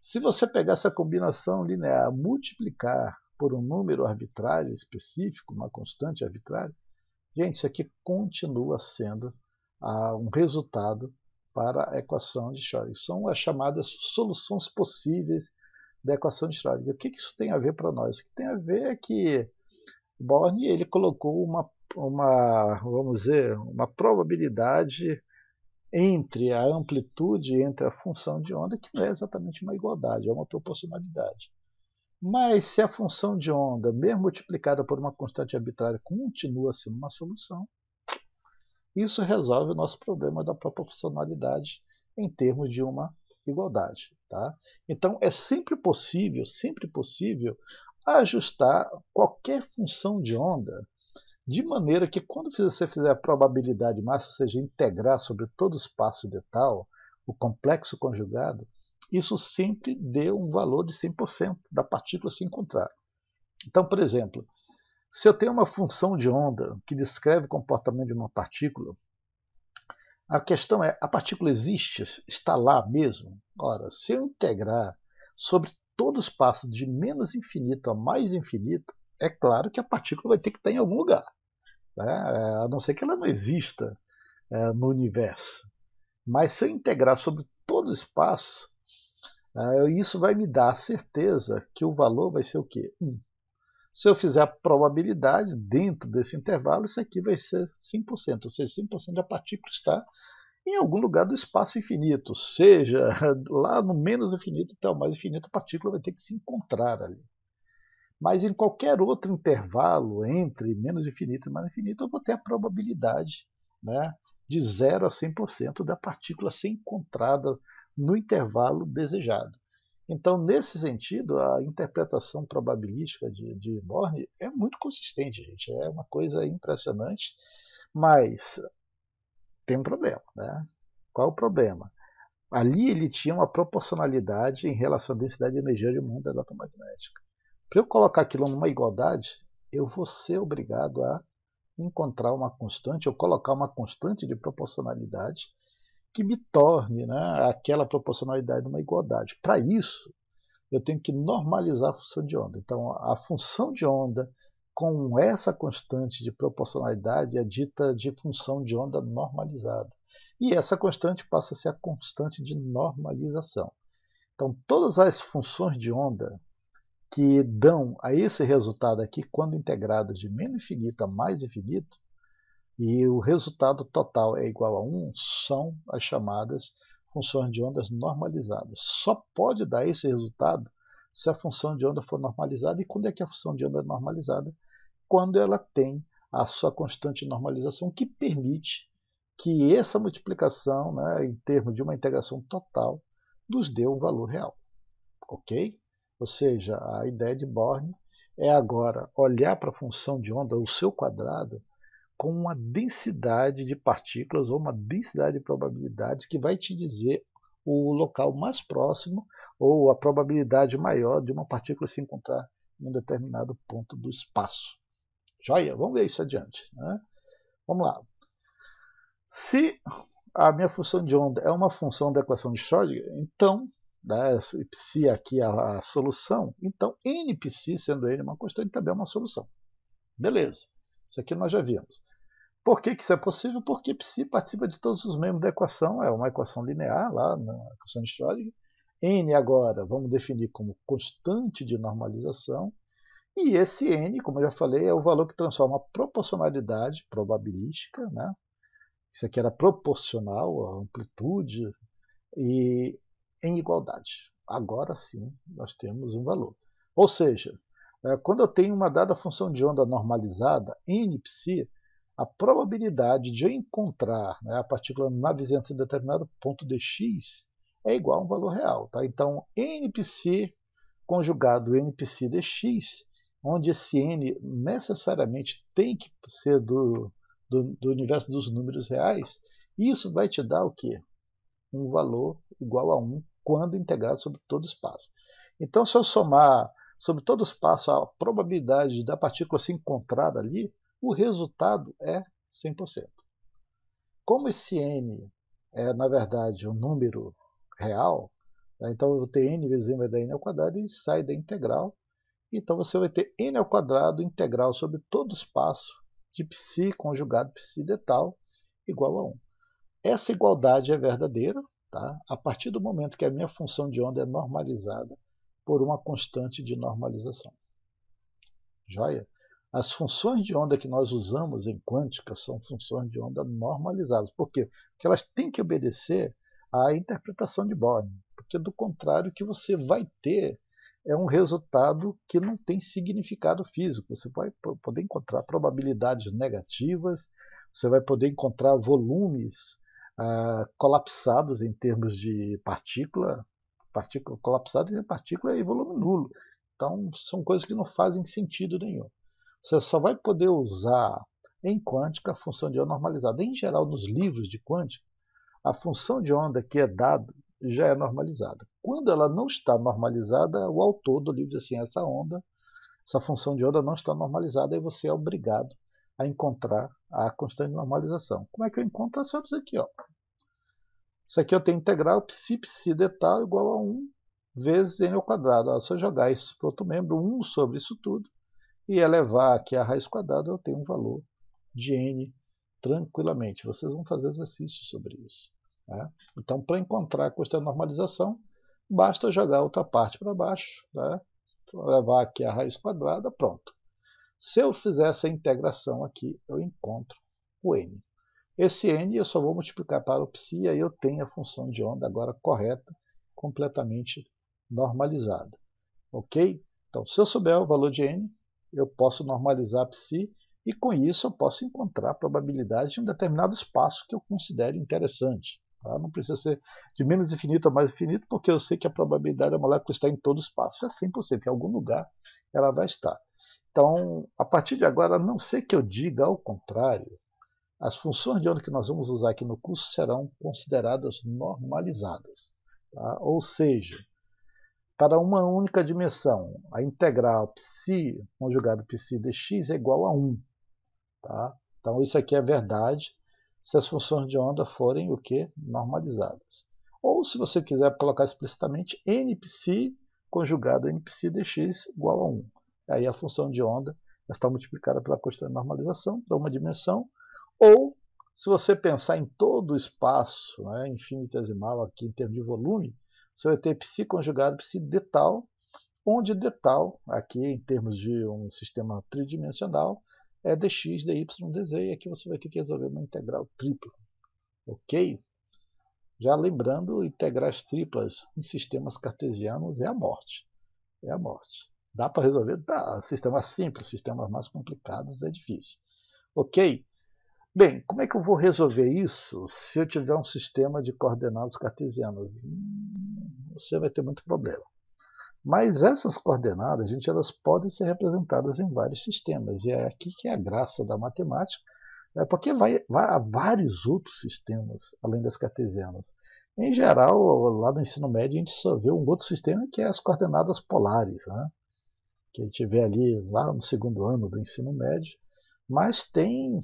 Se você pegar essa combinação linear, multiplicar por um número arbitrário específico, uma constante arbitrária, gente, isso aqui continua sendo uh, um resultado para a equação de Schrödinger. São as chamadas soluções possíveis da equação de Schrödinger. O que, que isso tem a ver para nós? O que tem a ver é que Born ele colocou uma, uma, vamos dizer, uma probabilidade entre a amplitude entre a função de onda, que não é exatamente uma igualdade, é uma proporcionalidade. Mas se a função de onda, mesmo multiplicada por uma constante arbitrária, continua sendo uma solução, isso resolve o nosso problema da proporcionalidade em termos de uma igualdade. Tá? Então, é sempre possível, sempre possível ajustar qualquer função de onda de maneira que quando você fizer a probabilidade massa, ou seja, integrar sobre todo o espaço de tal, o complexo conjugado, isso sempre dê um valor de 100% da partícula se encontrar. Então, por exemplo, se eu tenho uma função de onda que descreve o comportamento de uma partícula, a questão é: a partícula existe? Está lá mesmo? Ora, se eu integrar sobre todo o espaço de menos infinito a mais infinito, é claro que a partícula vai ter que estar em algum lugar. Né? É, a não ser que ela não exista é, no universo. Mas se eu integrar sobre todo o espaço, é, isso vai me dar a certeza que o valor vai ser o quê? 1. Um. Se eu fizer a probabilidade dentro desse intervalo, isso aqui vai ser 5%, ou seja, 5% da partícula está em algum lugar do espaço infinito, seja lá no menos infinito até o mais infinito, a partícula vai ter que se encontrar ali. Mas em qualquer outro intervalo entre menos infinito e mais infinito, eu vou ter a probabilidade né, de 0 a 100% da partícula ser encontrada no intervalo desejado. Então, nesse sentido, a interpretação probabilística de, de Borne é muito consistente, gente. É uma coisa impressionante, mas tem um problema. Né? Qual o problema? Ali ele tinha uma proporcionalidade em relação à densidade de energia de um mundo eletromagnético. Para eu colocar aquilo numa igualdade, eu vou ser obrigado a encontrar uma constante ou colocar uma constante de proporcionalidade que me torne né, aquela proporcionalidade numa igualdade. Para isso, eu tenho que normalizar a função de onda. Então, a função de onda com essa constante de proporcionalidade é dita de função de onda normalizada. E essa constante passa a ser a constante de normalização. Então, todas as funções de onda que dão a esse resultado aqui, quando integradas de menos infinito a mais infinito, e o resultado total é igual a 1, são as chamadas funções de ondas normalizadas. Só pode dar esse resultado se a função de onda for normalizada. E quando é que a função de onda é normalizada? Quando ela tem a sua constante normalização, que permite que essa multiplicação, né, em termos de uma integração total, nos dê um valor real. Ok? Ou seja, a ideia de Born é agora olhar para a função de onda, o seu quadrado, com uma densidade de partículas ou uma densidade de probabilidades que vai te dizer o local mais próximo ou a probabilidade maior de uma partícula se encontrar em um determinado ponto do espaço. Joia? Vamos ver isso adiante. Né? Vamos lá. Se a minha função de onda é uma função da equação de Schrödinger, então, né, psi aqui é a, a solução, então nψ sendo n uma constante, também é uma solução. Beleza. Isso aqui nós já vimos. Por que, que isso é possível? Porque psi participa de todos os membros da equação, é uma equação linear lá na equação de Schrödinger. N agora vamos definir como constante de normalização. E esse N, como eu já falei, é o valor que transforma a proporcionalidade probabilística, né? isso aqui era proporcional à amplitude, e em igualdade. Agora sim nós temos um valor. Ou seja, é, quando eu tenho uma dada função de onda normalizada, psi a probabilidade de eu encontrar né, a partícula na vizinhança de determinado ponto dx é igual a um valor real. Tá? Então, psi conjugado npc dx, onde esse n necessariamente tem que ser do, do, do universo dos números reais, isso vai te dar o quê? Um valor igual a 1 quando integrado sobre todo o espaço. Então, se eu somar sobre todo o espaço, a probabilidade da partícula se encontrar ali, o resultado é 100%. Como esse n é, na verdade, um número real, né? então eu vou ter n vezes m vai dar n ao quadrado e sai da integral. Então você vai ter n ao quadrado integral sobre todo o espaço de psi conjugado psi detal igual a 1. Essa igualdade é verdadeira, tá? a partir do momento que a minha função de onda é normalizada por uma constante de normalização. Joia? As funções de onda que nós usamos em quântica são funções de onda normalizadas. Por quê? Porque elas têm que obedecer à interpretação de Born. Porque, do contrário, o que você vai ter é um resultado que não tem significado físico. Você vai poder encontrar probabilidades negativas, você vai poder encontrar volumes ah, colapsados em termos de partícula, Partícula colapsada tem partícula e volume nulo. Então, são coisas que não fazem sentido nenhum. Você só vai poder usar em quântica a função de onda normalizada. Em geral, nos livros de quântica, a função de onda que é dada já é normalizada. Quando ela não está normalizada, o autor do livro diz assim: essa onda, essa função de onda não está normalizada, e você é obrigado a encontrar a constante de normalização. Como é que eu encontro? É só isso aqui, ó. Isso aqui eu tenho integral psi psi detal igual a 1 vezes n ao quadrado. Ah, se eu jogar isso para outro membro, 1 sobre isso tudo, e elevar aqui a raiz quadrada, eu tenho um valor de n tranquilamente. Vocês vão fazer exercícios sobre isso. Né? Então, para encontrar a custa da normalização, basta jogar a outra parte para baixo, tá? Né? levar aqui a raiz quadrada, pronto. Se eu fizer essa integração aqui, eu encontro o n. Esse n eu só vou multiplicar para o psi e aí eu tenho a função de onda agora correta, completamente normalizada. Ok? Então, se eu souber o valor de n, eu posso normalizar psi e com isso eu posso encontrar a probabilidade de um determinado espaço que eu considere interessante. Tá? Não precisa ser de menos infinito a mais infinito, porque eu sei que a probabilidade da molécula estar em todo o espaço, é 100%, em algum lugar ela vai estar. Então, a partir de agora, a não ser que eu diga ao contrário, as funções de onda que nós vamos usar aqui no curso serão consideradas normalizadas. Tá? Ou seja, para uma única dimensão, a integral psi conjugado psi dx é igual a 1. Tá? Então isso aqui é verdade se as funções de onda forem o que? Normalizadas. Ou se você quiser colocar explicitamente psi conjugado psi dx igual a 1. Aí a função de onda está multiplicada pela constante de normalização para uma dimensão ou, se você pensar em todo o espaço né, infinitesimal aqui em termos de volume, você vai ter psi conjugado, psi detal, onde detal, aqui em termos de um sistema tridimensional, é dx, dy, dz, e aqui você vai ter que resolver uma integral tripla. Ok? Já lembrando, integrais triplas em sistemas cartesianos é a morte. É a morte. Dá para resolver? Dá. Sistemas simples, sistemas mais complicados é difícil. Ok? Bem, como é que eu vou resolver isso se eu tiver um sistema de coordenadas cartesianas? Hum, você vai ter muito problema. Mas essas coordenadas, gente, elas podem ser representadas em vários sistemas. E é aqui que é a graça da matemática, é porque vai, vai há vários outros sistemas além das cartesianas. Em geral, lá no ensino médio, a gente só vê um outro sistema que é as coordenadas polares, né? que a gente vê ali lá no segundo ano do ensino médio. Mas tem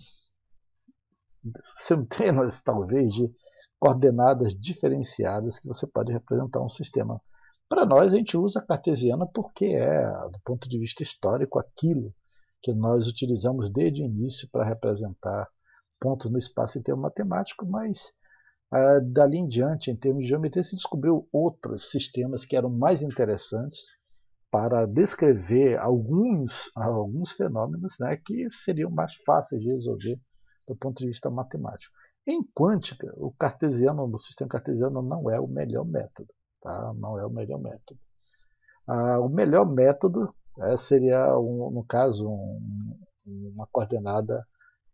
centenas, talvez, de coordenadas diferenciadas que você pode representar um sistema. Para nós, a gente usa a cartesiana porque é, do ponto de vista histórico, aquilo que nós utilizamos desde o início para representar pontos no espaço em termos matemáticos, mas ah, dali em diante, em termos de geometria, se descobriu outros sistemas que eram mais interessantes para descrever alguns, alguns fenômenos né, que seriam mais fáceis de resolver do ponto de vista matemático. Em quântica, o cartesiano, o sistema cartesiano não é o melhor método, tá? Não é o melhor método. Ah, o melhor método é, seria, um, no caso, um, uma coordenada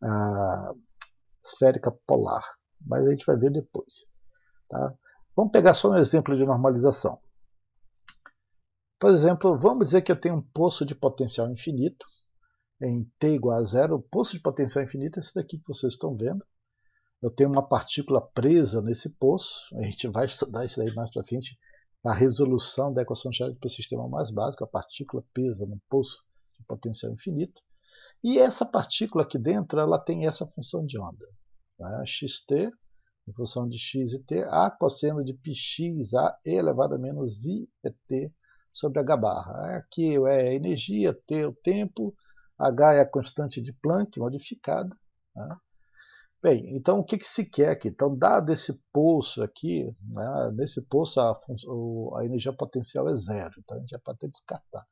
ah, esférica polar, mas a gente vai ver depois. Tá? Vamos pegar só um exemplo de normalização. Por exemplo, vamos dizer que eu tenho um poço de potencial infinito, em é t igual a zero, o poço de potencial infinito é esse daqui que vocês estão vendo. Eu tenho uma partícula presa nesse poço, a gente vai estudar isso daí mais para frente, a resolução da equação geral para o sistema mais básico, a partícula presa num poço de potencial infinito. E essa partícula aqui dentro, ela tem essa função de onda, né? xt em função de x e t, a cosseno de πx a e elevado a menos i e t sobre h barra. Aqui é a energia, t é o tempo, H é a constante de Planck modificada. Né? Bem, então o que, que, se quer aqui? Então, dado esse pulso aqui, né, nesse pulso a, a, energia potencial é zero, então a gente já pode até descartar.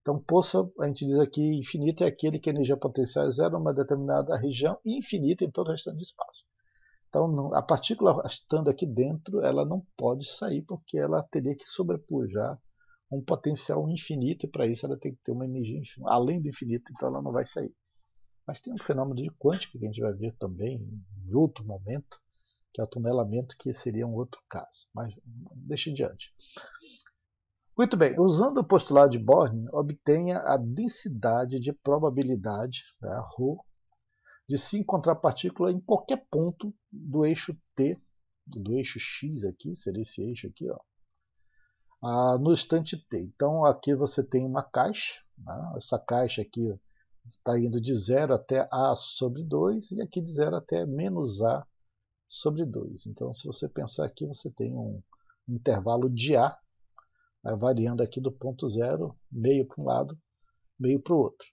Então, pulso, a gente diz aqui, infinito é aquele que a energia potencial é zero numa determinada região e infinito em todo o restante do espaço. Então, não, a partícula estando aqui dentro, ela não pode sair porque ela teria que sobrepujar um potencial infinito e para isso ela tem que ter uma energia infinita, além do infinito, então ela não vai sair. Mas tem um fenômeno de quântica que a gente vai ver também em outro momento, que é o tunelamento, que seria um outro caso. Mas deixa diante. Muito bem, usando o postulado de Born, obtenha a densidade de probabilidade, né, ρ, de se encontrar partícula em qualquer ponto do eixo T, do eixo X aqui, seria esse eixo aqui, ó, ah, no estante T. Então aqui você tem uma caixa, né? essa caixa aqui está indo de 0 até A sobre 2 e aqui de 0 até menos A sobre 2. Então se você pensar aqui você tem um intervalo de A, né? variando aqui do ponto zero, meio para um lado, meio para o outro.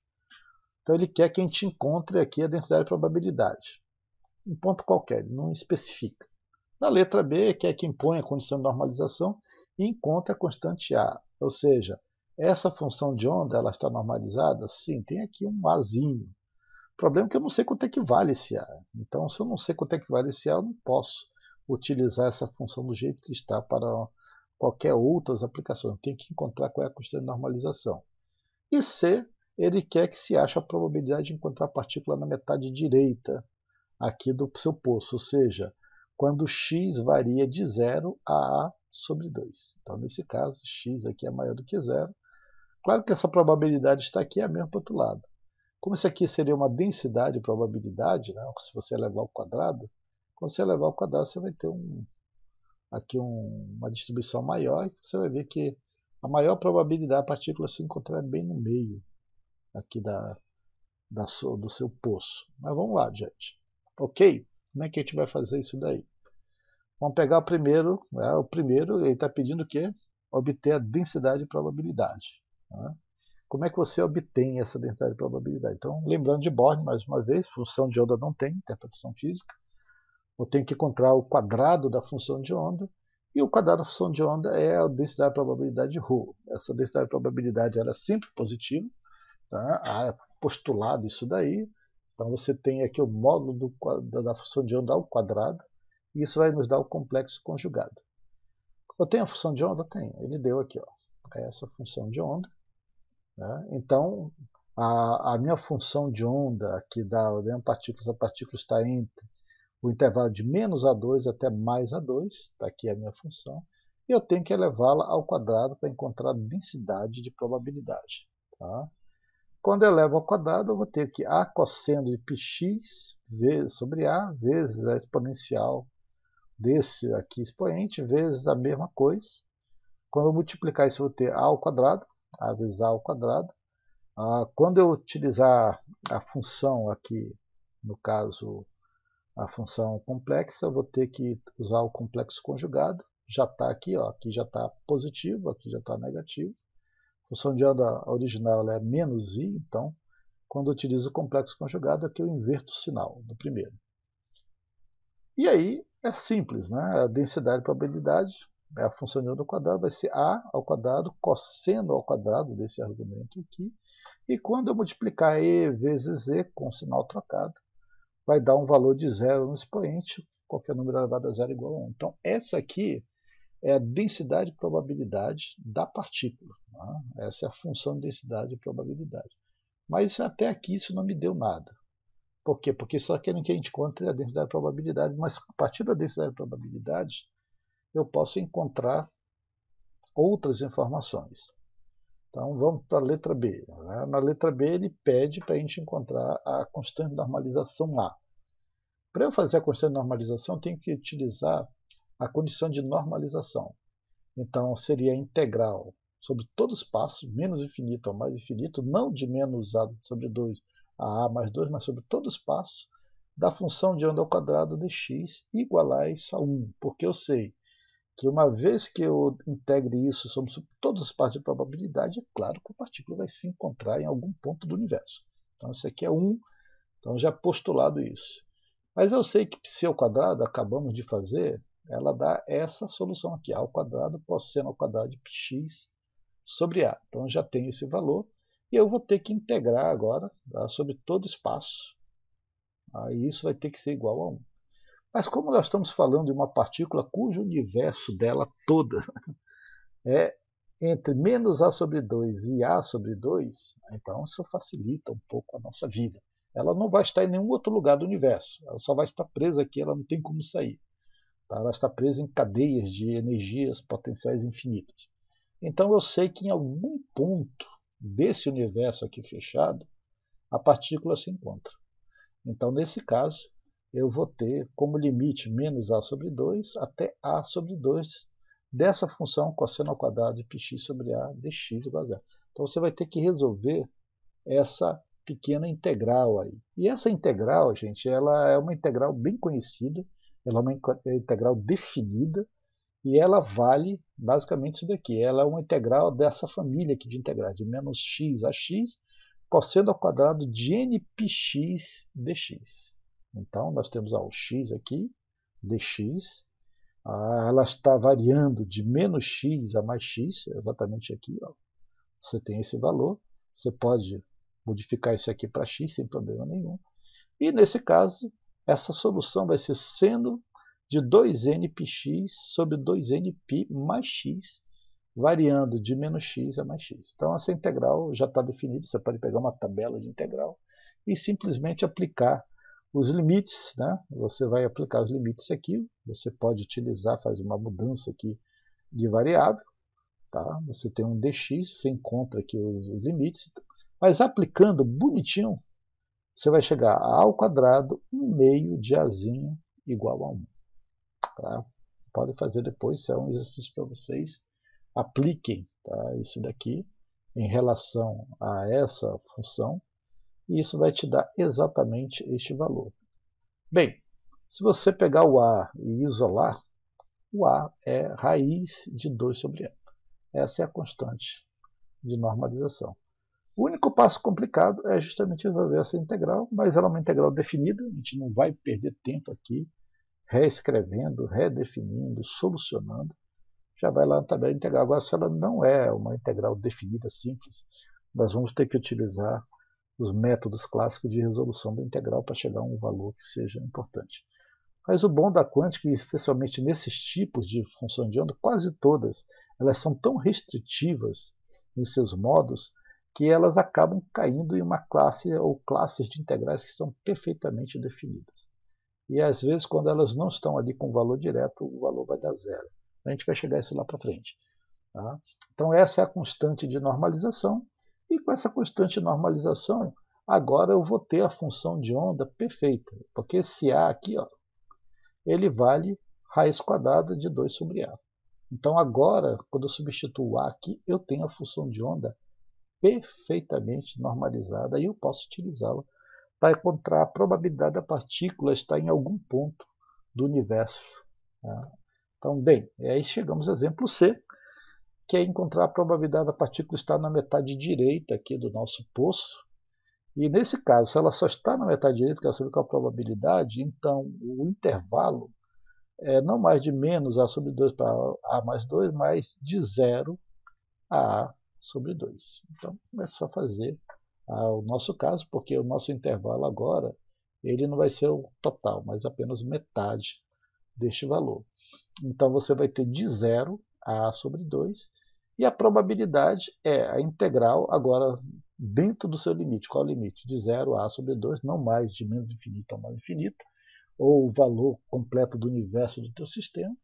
Então ele quer que a gente encontre aqui a densidade de probabilidade. Um ponto qualquer, ele não especifica. Na letra B, quer que imponha a condição de normalização, encontra a constante A. Ou seja, essa função de onda ela está normalizada? Sim, tem aqui um Azinho. O problema é que eu não sei quanto é que vale esse A. Então, se eu não sei quanto é que vale esse A, eu não posso utilizar essa função do jeito que está para qualquer outras aplicações. Eu tenho que encontrar qual é a constante de normalização. E C, ele quer que se ache a probabilidade de encontrar a partícula na metade direita aqui do seu poço, ou seja, quando x varia de zero a a sobre 2. Então, nesse caso, x aqui é maior do que zero. Claro que essa probabilidade está aqui, é a mesma para o outro lado. Como isso aqui seria uma densidade de probabilidade, né? se você elevar ao quadrado, quando você elevar ao quadrado, você vai ter um, aqui um, uma distribuição maior, e você vai ver que a maior probabilidade da partícula se encontrar bem no meio aqui da, da do seu poço. Mas vamos lá, gente. Ok? Como é que a gente vai fazer isso daí? Vamos pegar o primeiro. Né? O primeiro, ele está pedindo o quê? Obter a densidade de probabilidade. Né? Como é que você obtém essa densidade de probabilidade? Então, lembrando de Born, mais uma vez, função de onda não tem interpretação física. Eu tenho que encontrar o quadrado da função de onda. E o quadrado da função de onda é a densidade de probabilidade de Rho. Essa densidade de probabilidade era é sempre positiva. Tá? Ah, é postulado isso daí. Então, você tem aqui o módulo do, da, da função de onda ao quadrado e isso vai nos dar o complexo conjugado. Eu tenho a função de onda? Tenho. Ele deu aqui, ó. Essa função de onda. Né? Então, a, a, minha função de onda aqui da ordem né, partículas, a partícula está entre o intervalo de menos A2 até mais A2, está aqui a minha função, e eu tenho que elevá-la ao quadrado para encontrar a densidade de probabilidade. Tá? Quando eu elevo ao quadrado, eu vou ter que A cosseno de πx sobre A vezes a exponencial desse aqui expoente vezes a mesma coisa. Quando eu multiplicar isso, eu vou ter a ao quadrado, a vezes a ao quadrado. Ah, quando eu utilizar a função aqui, no caso a função complexa, eu vou ter que usar o complexo conjugado. Já está aqui, ó, aqui já está positivo, aqui já está negativo. A função de onda original é menos i, então quando eu utilizo o complexo conjugado aqui eu inverto o sinal do primeiro. E aí é simples, né? A densidade de probabilidade é a função de 1 ao quadrado, vai ser a ao quadrado cosseno ao quadrado desse argumento aqui. E quando eu multiplicar e vezes z com sinal trocado, vai dar um valor de zero no expoente, qualquer número elevado a zero é igual a 1. Então, essa aqui é a densidade de probabilidade da partícula. Né? Essa é a função de densidade de probabilidade. Mas até aqui isso não me deu nada. Por quê? Porque só querem que a gente encontre a densidade de probabilidade, mas a partir da densidade de probabilidade eu posso encontrar outras informações. Então vamos para a letra B. Né? Na letra B ele pede para a gente encontrar a constante de normalização A. Para eu fazer a constante de normalização, eu tenho que utilizar a condição de normalização. Então seria a integral sobre todos os passos, menos infinito ao mais infinito, não de menos a sobre 2 a a mais 2 mais sobre todo espaço da função de onda ao quadrado de x isso a 1, porque eu sei que uma vez que eu integre isso sobre todos os espaços de probabilidade, é claro que a partícula vai se encontrar em algum ponto do universo. Então isso aqui é 1, então já postulado isso. Mas eu sei que se ao quadrado, acabamos de fazer, ela dá essa solução aqui, a ao quadrado por ao quadrado de x sobre a. Então já tem esse valor, e eu vou ter que integrar agora tá, sobre todo espaço. Aí isso vai ter que ser igual a 1. Mas como nós estamos falando de uma partícula cujo universo dela toda é entre menos A sobre 2 e A sobre 2, então isso facilita um pouco a nossa vida. Ela não vai estar em nenhum outro lugar do universo, ela só vai estar presa aqui, ela não tem como sair. Tá? Ela está presa em cadeias de energias potenciais infinitas. Então eu sei que em algum ponto desse universo aqui fechado, a partícula se encontra. Então, nesse caso, eu vou ter como limite menos a sobre 2 até a sobre 2 dessa função cosseno ao quadrado de πx sobre a dx igual a zero. Então, você vai ter que resolver essa pequena integral aí. E essa integral, gente, ela é uma integral bem conhecida, ela é uma integral definida, e ela vale basicamente isso daqui. Ela é uma integral dessa família aqui de integrais, de menos x a x, cosseno ao quadrado de npx dx. Então, nós temos ó, o x aqui, dx, ah, ela está variando de menos x a mais x, exatamente aqui. Ó. Você tem esse valor, você pode modificar isso aqui para x sem problema nenhum. E nesse caso, essa solução vai ser seno de 2nπx sobre 2nπ mais x, variando de menos x a mais x. Então essa integral já está definida, você pode pegar uma tabela de integral e simplesmente aplicar os limites, né? você vai aplicar os limites aqui, você pode utilizar, fazer uma mudança aqui de variável, tá? você tem um dx, você encontra aqui os, os limites, mas aplicando bonitinho, você vai chegar a ao quadrado, 1 meio de azinho igual a 1. Tá? fazer depois, isso é um exercício para vocês. Apliquem tá? isso daqui em relação a essa função e isso vai te dar exatamente este valor. Bem, se você pegar o A e isolar, o A é raiz de 2 sobre A. Essa é a constante de normalização. O único passo complicado é justamente resolver essa integral, mas ela é uma integral definida, a gente não vai perder tempo aqui reescrevendo, redefinindo, solucionando, já vai lá na tabela integral. Agora, se ela não é uma integral definida simples, nós vamos ter que utilizar os métodos clássicos de resolução da integral para chegar a um valor que seja importante. Mas o bom da quântica, especialmente nesses tipos de função de onda, quase todas, elas são tão restritivas em seus modos que elas acabam caindo em uma classe ou classes de integrais que são perfeitamente definidas. E às vezes, quando elas não estão ali com valor direto, o valor vai dar zero. A gente vai chegar isso lá para frente. Tá? Então, essa é a constante de normalização. E com essa constante de normalização, agora eu vou ter a função de onda perfeita. Porque esse A aqui, ó, ele vale raiz quadrada de 2 sobre A. Então, agora, quando eu substituo A aqui, eu tenho a função de onda perfeitamente normalizada e eu posso utilizá-la para encontrar a probabilidade da partícula estar em algum ponto do universo. Né? Então, bem, aí chegamos ao exemplo C, que é encontrar a probabilidade da partícula estar na metade direita aqui do nosso poço. E nesse caso, se ela só está na metade direita, quer saber qual a probabilidade, então o intervalo é não mais de menos A sobre 2 para A mais 2, mas de zero a A sobre 2. Então, é só fazer ao nosso caso, porque o nosso intervalo agora ele não vai ser o total, mas apenas metade deste valor. Então você vai ter de zero a sobre 2 e a probabilidade é a integral agora dentro do seu limite. Qual é o limite? De zero a a sobre 2, não mais de menos infinito a mais infinito, ou o valor completo do universo do teu sistema,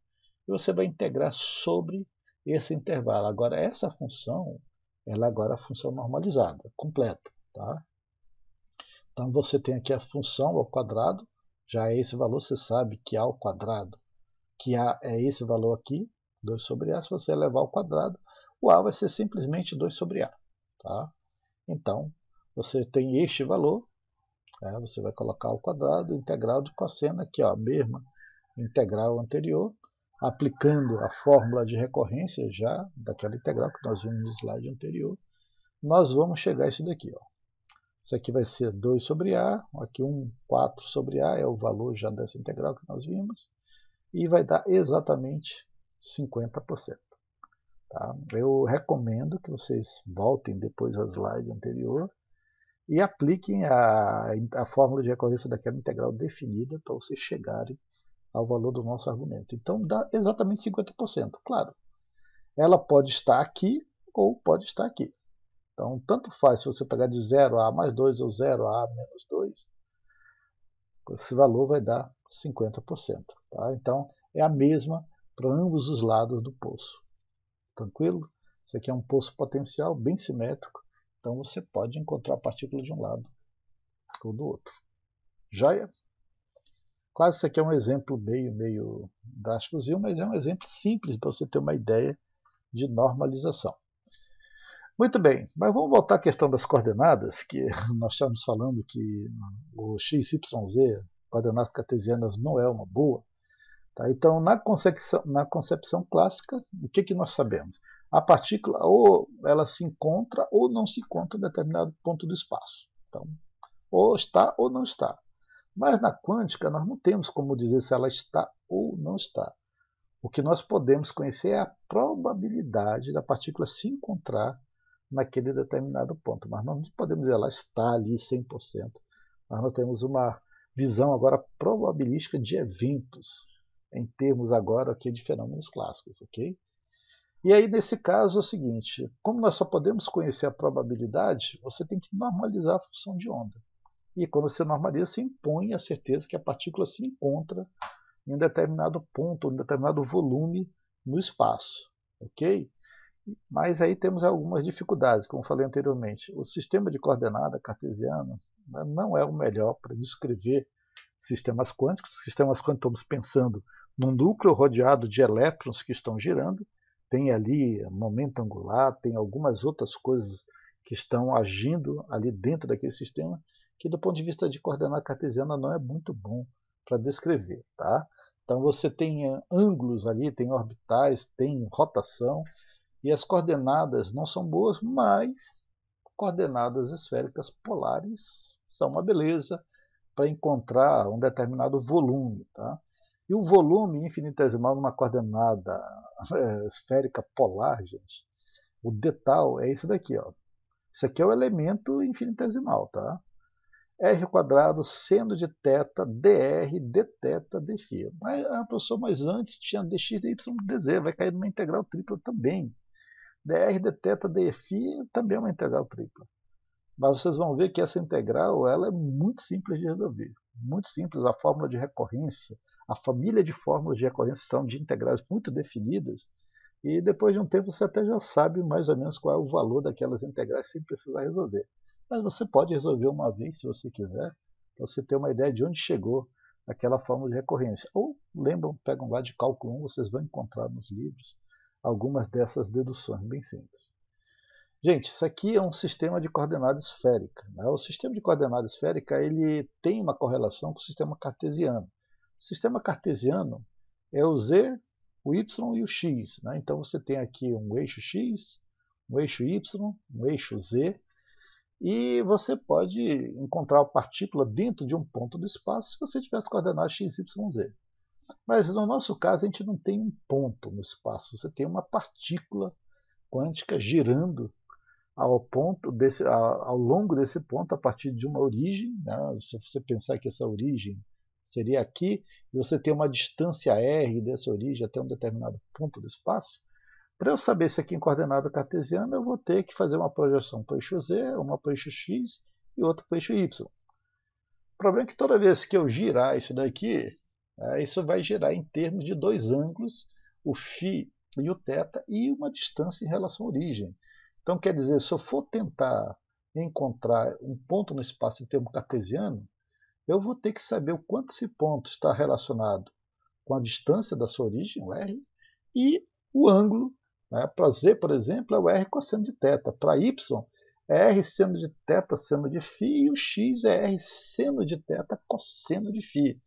e você vai integrar sobre esse intervalo. Agora essa função ela agora é a função normalizada, completa. Tá? Então você tem aqui a função ao quadrado, já é esse valor, você sabe que A ao quadrado, que A é esse valor aqui, 2 sobre A, se você elevar ao quadrado, o A vai ser simplesmente 2 sobre A. Tá? Então, você tem este valor, é, você vai colocar ao quadrado, integral de cosseno, aqui ó, a mesma integral anterior, aplicando a fórmula de recorrência já daquela integral que nós vimos no slide anterior, nós vamos chegar a isso daqui. Ó. Isso aqui vai ser 2 sobre A, aqui 1, um, 4 sobre A é o valor já dessa integral que nós vimos, e vai dar exatamente 50%. Tá? Eu recomendo que vocês voltem depois ao slide anterior e apliquem a, a fórmula de recorrência daquela integral definida para vocês chegarem ao valor do nosso argumento. Então dá exatamente 50%. Claro, ela pode estar aqui ou pode estar aqui. Então, tanto faz se você pegar de 0 a mais 2 ou 0 a menos 2, esse valor vai dar 50%. Tá? Então, é a mesma para ambos os lados do poço. Tranquilo? Isso aqui é um poço potencial bem simétrico, então você pode encontrar a partícula de um lado ou do outro. Joia? Claro, isso aqui é um exemplo meio, meio drásticozinho, mas é um exemplo simples para você ter uma ideia de normalização. Muito bem, mas vamos voltar à questão das coordenadas, que nós estávamos falando que o x, y, z, coordenadas cartesianas, não é uma boa. Tá? Então, na concepção, na concepção clássica, o que, que nós sabemos? A partícula ou ela se encontra ou não se encontra em determinado ponto do espaço. Então, ou está ou não está. Mas na quântica, nós não temos como dizer se ela está ou não está. O que nós podemos conhecer é a probabilidade da partícula se encontrar naquele determinado ponto. Mas nós não podemos dizer ela está ali 100%. Mas nós temos uma visão agora probabilística de eventos, em termos agora aqui de fenômenos clássicos, ok? E aí, nesse caso, é o seguinte: como nós só podemos conhecer a probabilidade, você tem que normalizar a função de onda. E quando se normaliza, se impõe a certeza que a partícula se encontra em um determinado ponto, em um determinado volume no espaço. Ok? Mas aí temos algumas dificuldades, como falei anteriormente. O sistema de coordenada cartesiano né, não é o melhor para descrever sistemas quânticos. Sistemas quânticos estamos pensando num núcleo rodeado de elétrons que estão girando. Tem ali momento angular, tem algumas outras coisas que estão agindo ali dentro daquele sistema que do ponto de vista de coordenada cartesiana não é muito bom para descrever. Tá? Então você tem eh, ângulos ali, tem orbitais, tem rotação, e as coordenadas não são boas, mas coordenadas esféricas polares são uma beleza para encontrar um determinado volume. Tá? E o volume infinitesimal numa coordenada eh, esférica polar, gente, o detal é isso daqui. Ó. Isso aqui é o elemento infinitesimal. Tá? R quadrado seno de θ dr dθ dφ. Mas, ah, professor, mas antes tinha dx, dy, dz, vai cair numa integral tripla também. dr dθ dφ também é uma integral tripla. Mas vocês vão ver que essa integral ela é muito simples de resolver. Muito simples, a fórmula de recorrência, a família de fórmulas de recorrência são de integrais muito definidas. E depois de um tempo você até já sabe mais ou menos qual é o valor daquelas integrais sem precisar resolver mas você pode resolver uma vez, se você quiser, para você ter uma ideia de onde chegou aquela forma de recorrência. Ou lembram, pegam lá de cálculo 1, vocês vão encontrar nos livros algumas dessas deduções bem simples. Gente, isso aqui é um sistema de coordenada esférica. Né? O sistema de coordenada esférica ele tem uma correlação com o sistema cartesiano. O sistema cartesiano é o z, o y e o x. Né? Então você tem aqui um eixo x, um eixo y, um eixo z e você pode encontrar a partícula dentro de um ponto do espaço se você tivesse coordenadas x, y, z. Mas no nosso caso, a gente não tem um ponto no espaço, você tem uma partícula quântica girando ao, ponto desse, ao longo desse ponto, a partir de uma origem. Né? Se você pensar que essa origem seria aqui, e você tem uma distância r dessa origem até um determinado ponto do espaço, para eu saber se aqui em coordenada cartesiana, eu vou ter que fazer uma projeção para o eixo z, uma para o eixo x e outra para o eixo y. O problema é que toda vez que eu girar isso daqui, é, isso vai girar em termos de dois ângulos, o φ e o θ, e uma distância em relação à origem. Então, quer dizer, se eu for tentar encontrar um ponto no espaço em termo cartesiano, eu vou ter que saber o quanto esse ponto está relacionado com a distância da sua origem, o r, e o ângulo né? Para Z, por exemplo, é o R cosseno de θ. Para Y, é R seno de θ seno de φ e o X é R seno de θ cosseno de φ.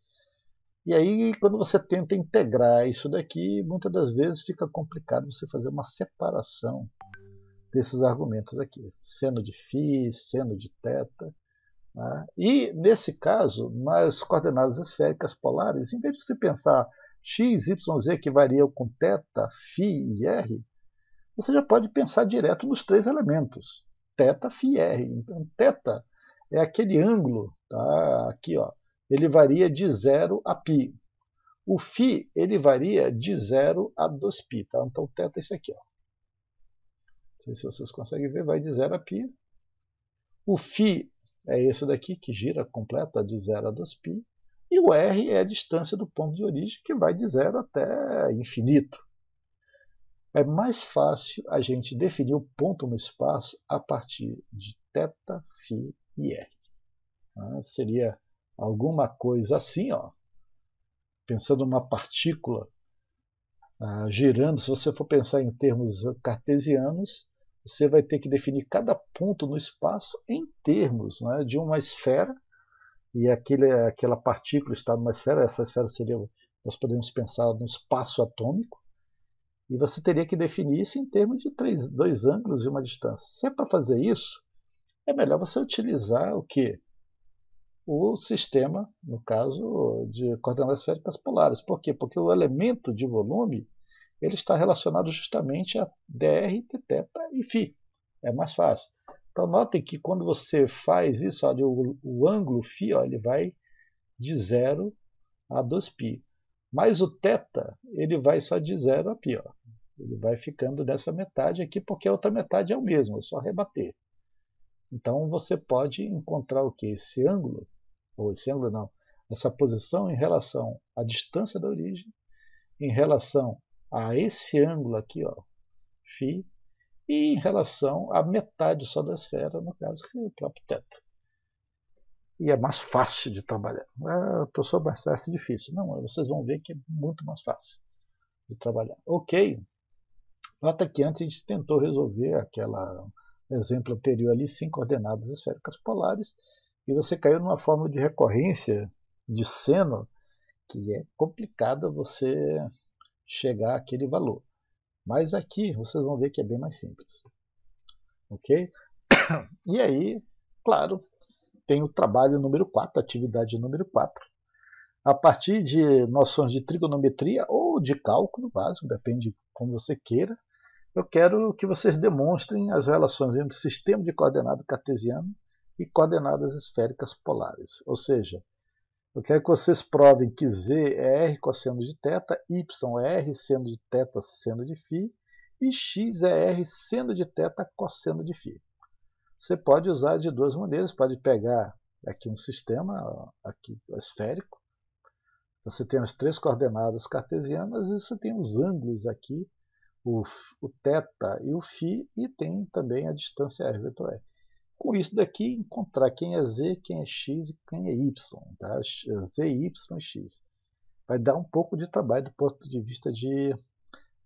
E aí, quando você tenta integrar isso daqui, muitas das vezes fica complicado você fazer uma separação desses argumentos aqui, seno de φ, seno de θ. Né? E, nesse caso, nas coordenadas esféricas polares, em vez de você pensar x, y, z que variam com θ, φ e r, você já pode pensar direto nos três elementos. Teta, φ, r. Então, teta é aquele ângulo, tá? Aqui, ó. Ele varia de 0 a π. O φ, ele varia de 0 a 2π, tá? Então, teta é esse aqui, ó. Não sei se vocês conseguem ver, vai de 0 a π. O φ é esse daqui, que gira completo, ó, é de 0 a 2π. E o r é a distância do ponto de origem, que vai de 0 até infinito. É mais fácil a gente definir o ponto no espaço a partir de θ, φ e r. Ah, seria alguma coisa assim, ó. pensando uma partícula ah, girando. Se você for pensar em termos cartesianos, você vai ter que definir cada ponto no espaço em termos né, de uma esfera, e aquele, aquela partícula está numa esfera, essa esfera seria, nós podemos pensar no espaço atômico, e você teria que definir isso em termos de três, dois ângulos e uma distância. Se é para fazer isso, é melhor você utilizar o que? O sistema, no caso, de coordenadas esféricas polares. Por quê? Porque o elemento de volume ele está relacionado justamente a dr, θ e φ. É mais fácil. Então notem que quando você faz isso, olha, o, o ângulo φ ó, ele vai de zero a 2π. Mas o θ ele vai só de zero a π. Ó. Ele vai ficando dessa metade aqui, porque a outra metade é o mesmo, é só rebater. Então você pode encontrar o que? Esse ângulo, ou esse ângulo não, essa posição em relação à distância da origem, em relação a esse ângulo aqui, ó, φ, e em relação à metade só da esfera, no caso, que é o próprio θ e é mais fácil de trabalhar. Ah, professor, é, mais fácil e é difícil. Não, vocês vão ver que é muito mais fácil de trabalhar. Ok. Nota que antes a gente tentou resolver aquela exemplo anterior ali, sem coordenadas esféricas polares, e você caiu numa forma de recorrência de seno que é complicada você chegar àquele valor. Mas aqui vocês vão ver que é bem mais simples. Ok? E aí, claro, tem o trabalho número 4, atividade número 4. A partir de noções de trigonometria ou de cálculo básico, depende como você queira, eu quero que vocês demonstrem as relações entre sistema de coordenada cartesiano e coordenadas esféricas polares. Ou seja, eu quero que vocês provem que z é r cosseno de θ, y é r seno de θ seno de φ e x é r seno de θ cosseno de φ. Você pode usar de duas maneiras, pode pegar aqui um sistema aqui esférico, então, você tem as três coordenadas cartesianas e você tem os ângulos aqui, o, o θ e o φ, e tem também a distância r, vetor r. Com isso daqui, encontrar quem é z, quem é x e quem é y, tá? z, y e x. Vai dar um pouco de trabalho do ponto de vista de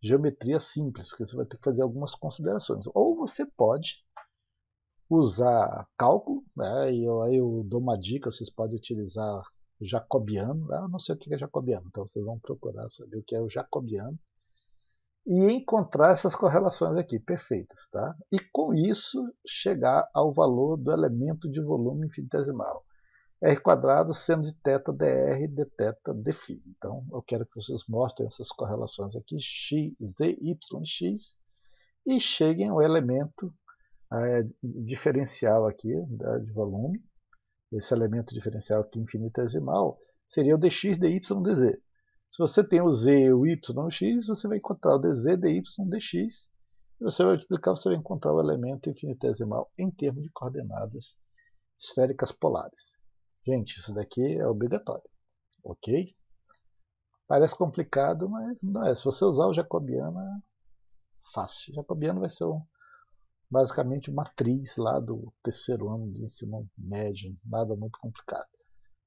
geometria simples, porque você vai ter que fazer algumas considerações. Ou você pode usar cálculo, né? e eu, aí eu dou uma dica, vocês podem utilizar jacobiano, né? eu não sei o que é jacobiano, então vocês vão procurar saber o que é o jacobiano, e encontrar essas correlações aqui perfeitas, tá? E com isso chegar ao valor do elemento de volume infinitesimal. R quadrado sendo de teta dr de teta dφ. Então, eu quero que vocês mostrem essas correlações aqui, x, z, y, x, e cheguem ao elemento é, diferencial aqui da, né, de volume, esse elemento diferencial aqui infinitesimal, seria o dx, dy, dz. Se você tem o z, o y o x, você vai encontrar o dz, dy, dx. E você vai multiplicar, você vai encontrar o elemento infinitesimal em termos de coordenadas esféricas polares. Gente, isso daqui é obrigatório, ok? Parece complicado, mas não é. Se você usar o Jacobiano, é fácil. O Jacobiano vai ser um basicamente uma lá do terceiro ano de ensino médio, nada muito complicado.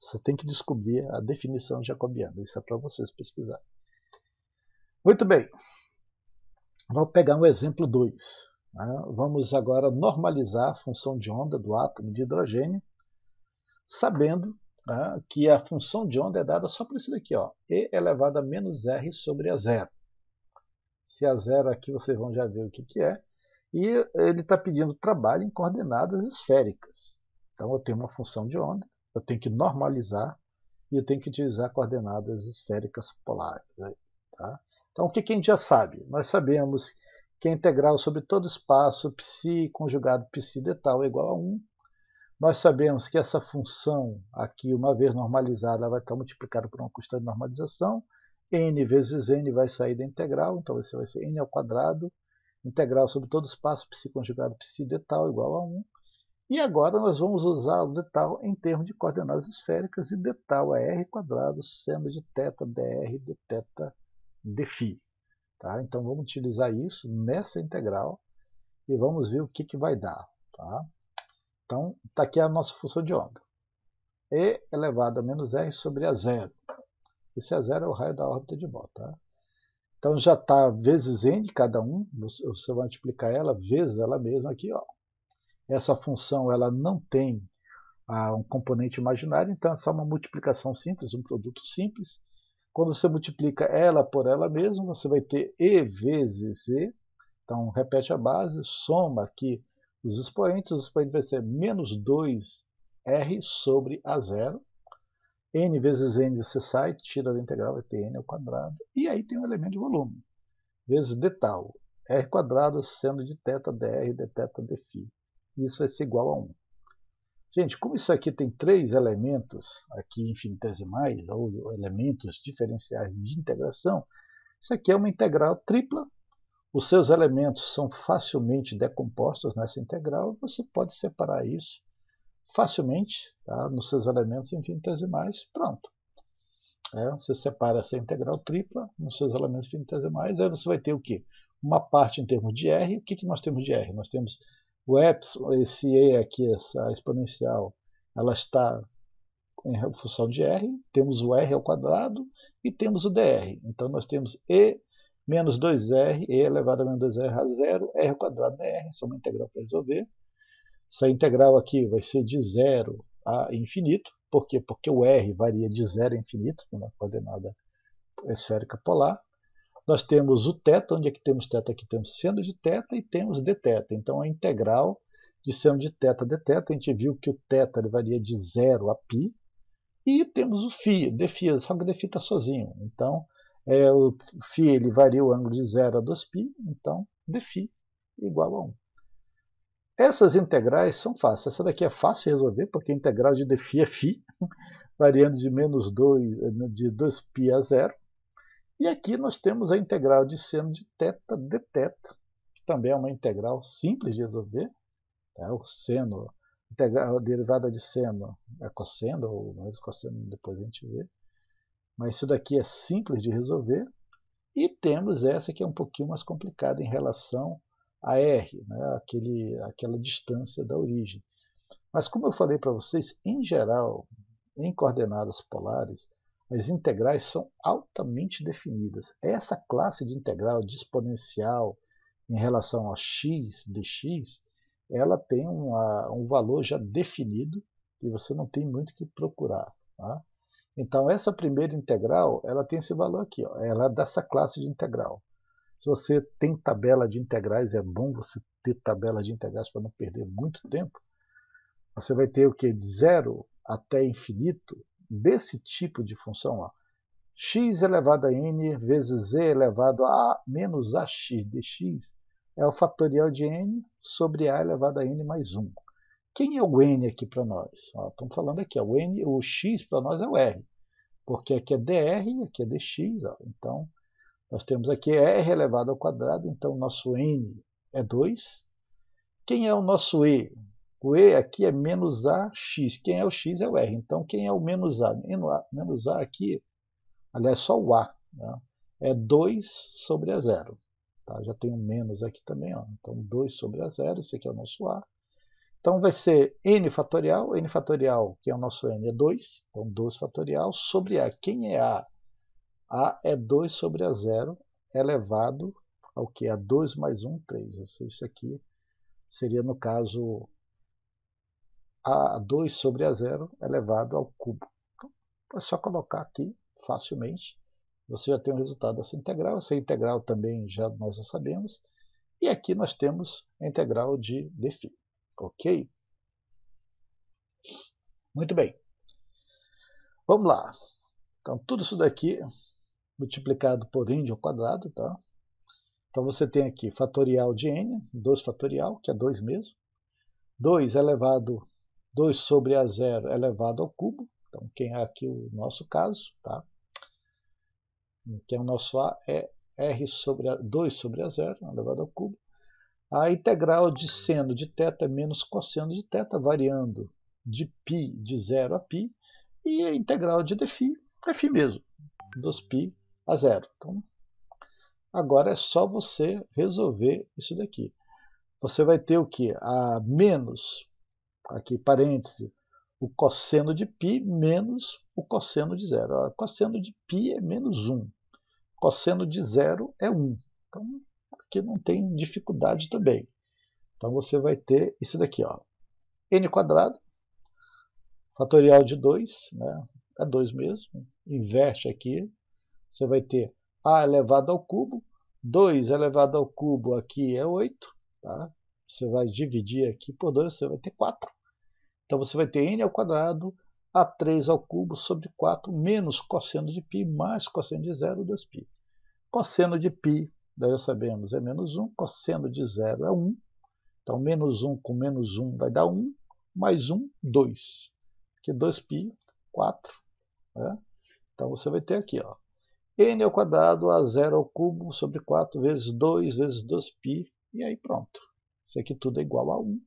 Você tem que descobrir a definição jacobiana, isso é para vocês pesquisar. Muito bem, vamos pegar um exemplo 2. Né? Vamos agora normalizar a função de onda do átomo de hidrogênio, sabendo né, que a função de onda é dada só por isso daqui, ó, e elevado a menos r sobre a zero. Se a zero aqui vocês vão já ver o que, que é. E ele está pedindo trabalho em coordenadas esféricas. Então eu tenho uma função de onda, eu tenho que normalizar e eu tenho que utilizar coordenadas esféricas polares. Tá? Então o que, a gente já sabe? Nós sabemos que a integral sobre todo espaço psi conjugado psi tal é igual a 1. Nós sabemos que essa função aqui, uma vez normalizada, vai estar multiplicada por uma constante de normalização. n vezes n vai sair da integral, então isso vai ser n ao quadrado integral sobre todo espaço conjugado psi detal igual a 1. E agora nós vamos usar o detal em termos de coordenadas esféricas e detal é r quadrado seno de θ dr de θ dφ. Tá? Então vamos utilizar isso nessa integral e vamos ver o que, que vai dar. Tá? Então está aqui a nossa função de onda. E elevado a menos r sobre a zero. Esse a zero é o raio da órbita de Bohr. Tá? Então já está vezes n de cada um, você vai multiplicar ela vezes ela mesma aqui. Ó. Essa função ela não tem ah, um componente imaginário, então é só uma multiplicação simples, um produto simples. Quando você multiplica ela por ela mesma, você vai ter e vezes e. Então repete a base, soma aqui os expoentes, os expoentes vai ser menos 2r sobre a zero n vezes n você sai, tira da integral, vai é ter ao quadrado, e aí tem um elemento de volume, vezes d tal, r quadrado sendo de θ dr dθ dφ. Isso vai ser igual a 1. Gente, como isso aqui tem três elementos aqui infinitesimais, ou elementos diferenciais de integração, isso aqui é uma integral tripla, os seus elementos são facilmente decompostos nessa integral, você pode separar isso facilmente tá? nos seus elementos infinitesimais, pronto. É, você separa essa integral tripla nos seus elementos infinitesimais, aí você vai ter o quê? Uma parte em termos de R. O que, que nós temos de R? Nós temos o epsilon, esse E aqui, essa exponencial, ela está em função de R, temos o R ao quadrado e temos o dr. Então nós temos E menos 2R, E elevado a menos 2R a zero, R ao quadrado dr, essa é uma integral para resolver. Essa integral aqui vai ser de zero a infinito. Por quê? Porque o R varia de zero a infinito numa coordenada esférica polar. Nós temos o θ, onde é que temos θ? Aqui temos seno de θ e temos dθ. Então a integral de seno de θ dθ, a gente viu que o θ ele varia de zero a π. E temos o φ, dφ, só que dφ está sozinho. Então é, o φ ele varia o ângulo de zero a 2π, então dφ igual a 1. Essas integrais são fáceis. Essa daqui é fácil de resolver, porque a integral de Defi é φ, variando de menos 2, de 2π a zero. E aqui nós temos a integral de seno de θ dθ, que também é uma integral simples de resolver. Tá? O seno, integral, a derivada de seno é cosseno, ou menos cosseno, depois a gente vê. Mas isso daqui é simples de resolver. E temos essa que é um pouquinho mais complicada em relação AR, né, aquele, aquela distância da origem. Mas, como eu falei para vocês, em geral, em coordenadas polares, as integrais são altamente definidas. Essa classe de integral de exponencial em relação a x dx, ela tem uma, um valor já definido e você não tem muito que procurar. Tá? Então, essa primeira integral ela tem esse valor aqui, ó, ela é dessa classe de integral. Se você tem tabela de integrais, é bom você ter tabela de integrais para não perder muito tempo. Você vai ter o que? De zero até infinito desse tipo de função. Ó. x elevado a n vezes z elevado a menos ax dx é o fatorial de n sobre a elevado a n mais 1. Quem é o n aqui para nós? Ó, estamos falando aqui, ó, o, n, o x para nós é o r, porque aqui é dr, aqui é dx, ó, então nós temos aqui R elevado ao quadrado, então nosso N é 2. Quem é o nosso E? O E aqui é menos AX. Quem é o X é o R. Então, quem é o menos A? Menos A aqui, aliás, só o A, né? é 2 sobre a zero. Tá? Já tem um menos aqui também. Ó. Então, 2 sobre a zero, esse aqui é o nosso A. Então, vai ser N fatorial. N fatorial, que é o nosso N, é 2. Então, 2 fatorial sobre A. Quem é A? A é 2 sobre a 0 elevado ao que? A 2 mais 1, 3. Isso aqui seria, no caso, A2 sobre a 0 elevado ao cubo. Então, é só colocar aqui facilmente. Você já tem o resultado dessa integral. Essa integral também já nós já sabemos. E aqui nós temos a integral de Defi. Ok? Muito bem. Vamos lá. Então, tudo isso daqui multiplicado por n ao quadrado, tá? Então você tem aqui fatorial de n, 2 fatorial, que é 2 mesmo. 2 elevado, 2 sobre a zero elevado ao cubo, então quem é aqui o nosso caso, tá? Que é o nosso a é r sobre a, 2 sobre a zero elevado ao cubo. A integral de seno de teta é menos cosseno de teta variando de π de zero a π, e a integral de dφ, é φ mesmo, 2π a zero. Então, agora é só você resolver isso daqui. Você vai ter o que? A menos, aqui parêntese, o cosseno de π menos o cosseno de zero. O cosseno de π é menos 1. Cosseno de zero é 1. Então, aqui não tem dificuldade também. Então, você vai ter isso daqui, ó. n quadrado, fatorial de 2, né? é 2 mesmo, inverte aqui, você vai ter A elevado ao cubo, 2 elevado ao cubo aqui é 8, tá? Você vai dividir aqui por 2, você vai ter 4. Então você vai ter n ao quadrado a3 ao cubo sobre 4 menos cosseno de π mais cosseno de zero 2 π. Cosseno de π, nós já sabemos, é menos 1, cosseno de zero é 1. Então menos 1 com menos 1 vai dar 1, mais 1, 2. que 2π, 4. Né? Então você vai ter aqui, ó, n ao quadrado a zero ao cubo sobre 4 vezes 2 vezes 2π, e aí pronto. Isso aqui tudo é igual a 1.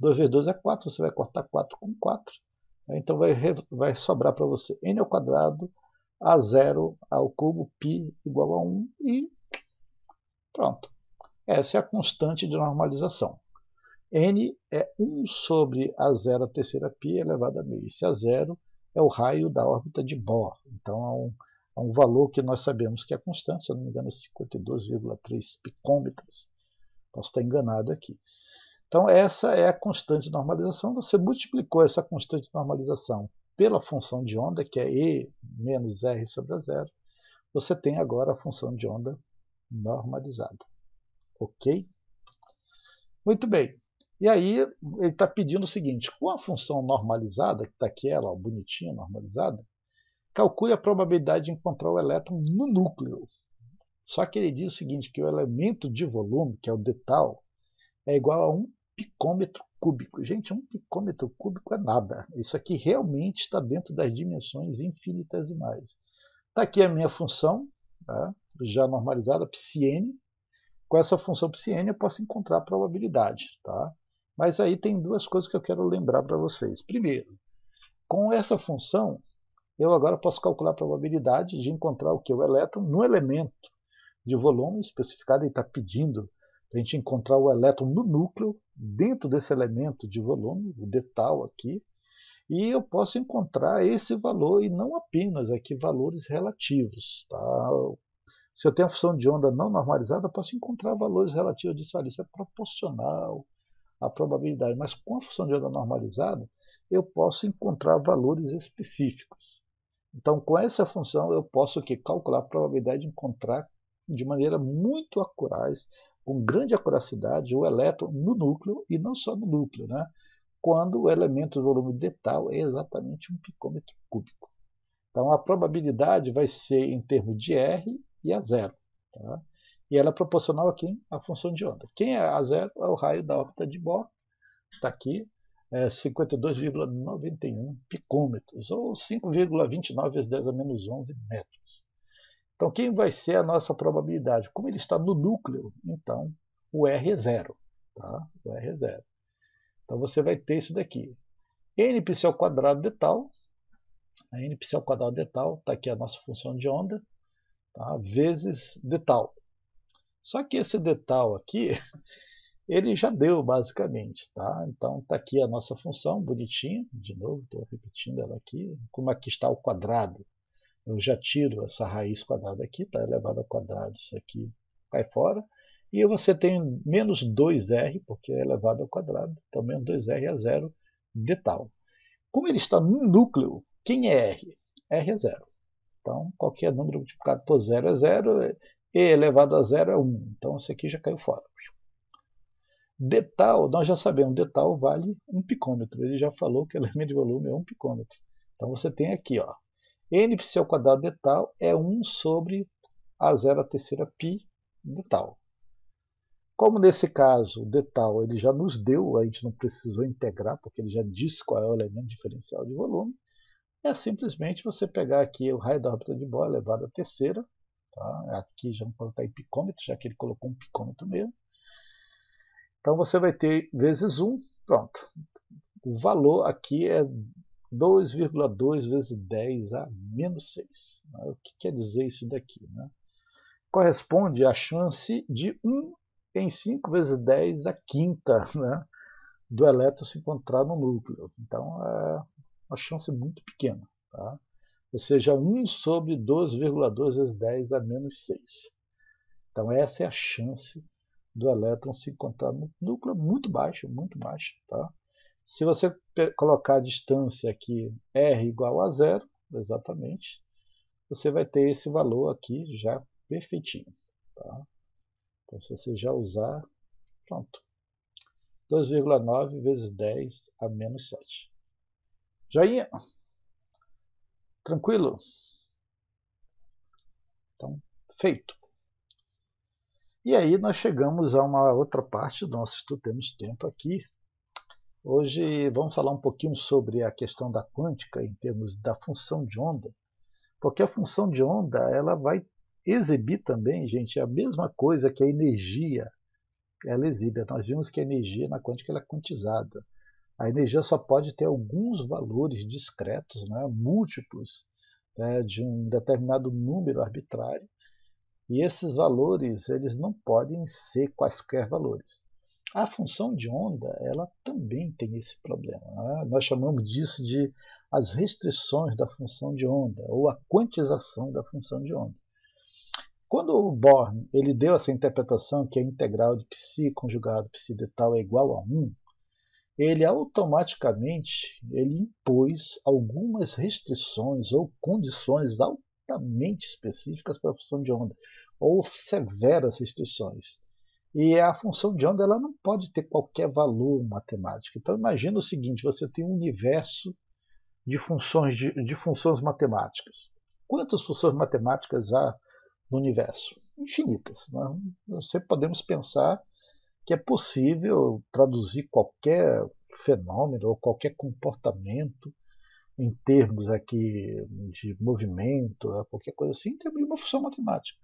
2 vezes 2 é 4, você vai cortar 4 com 4. Né? Então vai, vai sobrar para você n ao quadrado a zero ao cubo π igual a 1 e pronto. Essa é a constante de normalização. n é 1 sobre a zero a terceira π elevado a meio. Esse a zero é o raio da órbita de Bohr. Então é um a é um valor que nós sabemos que é constante, se não me engano, 52,3 é picômetros. Posso estar enganado aqui. Então, essa é a constante de normalização. Você multiplicou essa constante de normalização pela função de onda, que é E menos R sobre zero. Você tem agora a função de onda normalizada. Ok? Muito bem. E aí, ele está pedindo o seguinte: com a função normalizada, que está aqui ela, ó, bonitinha, normalizada, calcule a probabilidade de encontrar o elétron no núcleo. Só que ele diz o seguinte, que o elemento de volume, que é o detal, é igual a um picômetro cúbico. Gente, um picômetro cúbico é nada. Isso aqui realmente está dentro das dimensões infinitesimais. Está aqui a minha função, tá? já normalizada, n. Com essa função n eu posso encontrar a probabilidade. Tá? Mas aí tem duas coisas que eu quero lembrar para vocês. Primeiro, com essa função, eu agora posso calcular a probabilidade de encontrar o que? O elétron no elemento de volume especificado, ele está pedindo para a gente encontrar o elétron no núcleo, dentro desse elemento de volume, o detal aqui, e eu posso encontrar esse valor e não apenas aqui valores relativos. Tá? Se eu tenho a função de onda não normalizada, eu posso encontrar valores relativos disso ali, isso é proporcional à probabilidade, mas com a função de onda normalizada, eu posso encontrar valores específicos. Então, com essa função, eu posso aqui calcular a probabilidade de encontrar de maneira muito acurada, com grande acuracidade, o elétron no núcleo e não só no núcleo, né? quando o elemento do volume de tal é exatamente um picômetro cúbico. Então, a probabilidade vai ser em termos de R e a zero. Tá? E ela é proporcional aqui à função de onda. Quem é a zero é o raio da órbita de Bohr, está aqui, é, 52,91 picômetros, ou 5,29 vezes 10 a menos 11 metros. Então, quem vai ser a nossa probabilidade? Como ele está no núcleo, então o R é zero. Tá? O R é zero. Então, você vai ter isso daqui. N ao quadrado de tal, a N pixel quadrado de tal, está aqui a nossa função de onda, tá? vezes de tal. Só que esse de tal aqui, ele já deu basicamente, tá? Então está aqui a nossa função bonitinha, de novo, estou repetindo ela aqui, como aqui está o quadrado. Eu já tiro essa raiz quadrada aqui, está Elevado ao quadrado, isso aqui cai fora. E você tem menos 2r, porque é elevado ao quadrado, então menos 2r é zero de tal. Como ele está no núcleo, quem é r? r é zero. Então, qualquer número multiplicado por zero é zero, e elevado a zero é 1. Então, isso aqui já caiu fora. Detal, nós já sabemos, detal vale um picômetro. Ele já falou que o elemento de volume é um picômetro. Então você tem aqui, ó, pi ao quadrado detal é 1 sobre a zero a terceira π detal. Como nesse caso o detal ele já nos deu, a gente não precisou integrar, porque ele já diz qual é o elemento diferencial de volume, é simplesmente você pegar aqui o raio da órbita de Bohr elevado à terceira, tá? aqui já vamos colocar em picômetro, já que ele colocou um picômetro mesmo, então você vai ter vezes 1, pronto. O valor aqui é 2,2 vezes 10 a menos 6. Né? O que quer dizer isso daqui? Né? Corresponde à chance de 1 em 5 vezes 10 a quinta né? do elétron se encontrar no núcleo. Então é uma chance muito pequena. Tá? Ou seja, 1 sobre 2,2 vezes 10 a menos 6. Então essa é a chance do elétron se encontrar no núcleo é muito baixo, muito baixo. Tá? Se você colocar a distância aqui R igual a zero, exatamente, você vai ter esse valor aqui já perfeitinho. Tá? Então, se você já usar, pronto. 2,9 vezes 10 a menos 7. Joinha? Tranquilo? Então, feito. E aí nós chegamos a uma outra parte do nosso estudo, temos tempo aqui. Hoje vamos falar um pouquinho sobre a questão da quântica em termos da função de onda, porque a função de onda ela vai exibir também, gente, a mesma coisa que a energia ela exibe. Nós vimos que a energia na quântica ela é quantizada. A energia só pode ter alguns valores discretos, né, múltiplos, né, de um determinado número arbitrário, e esses valores, eles não podem ser quaisquer valores. A função de onda, ela também tem esse problema. Né? Nós chamamos disso de as restrições da função de onda ou a quantização da função de onda. Quando o Born ele deu essa interpretação que a é integral de psi conjugado psi de tal é igual a 1, ele automaticamente ele impôs algumas restrições ou condições ao estritamente específicas para a função de onda, ou severas restrições. E a função de onda ela não pode ter qualquer valor matemático. Então imagina o seguinte: você tem um universo de funções, de, de funções matemáticas. Quantas funções matemáticas há no universo? Infinitas. Né? você podemos pensar que é possível traduzir qualquer fenômeno ou qualquer comportamento em termos aqui de movimento, né, qualquer coisa assim, em termos de uma função matemática.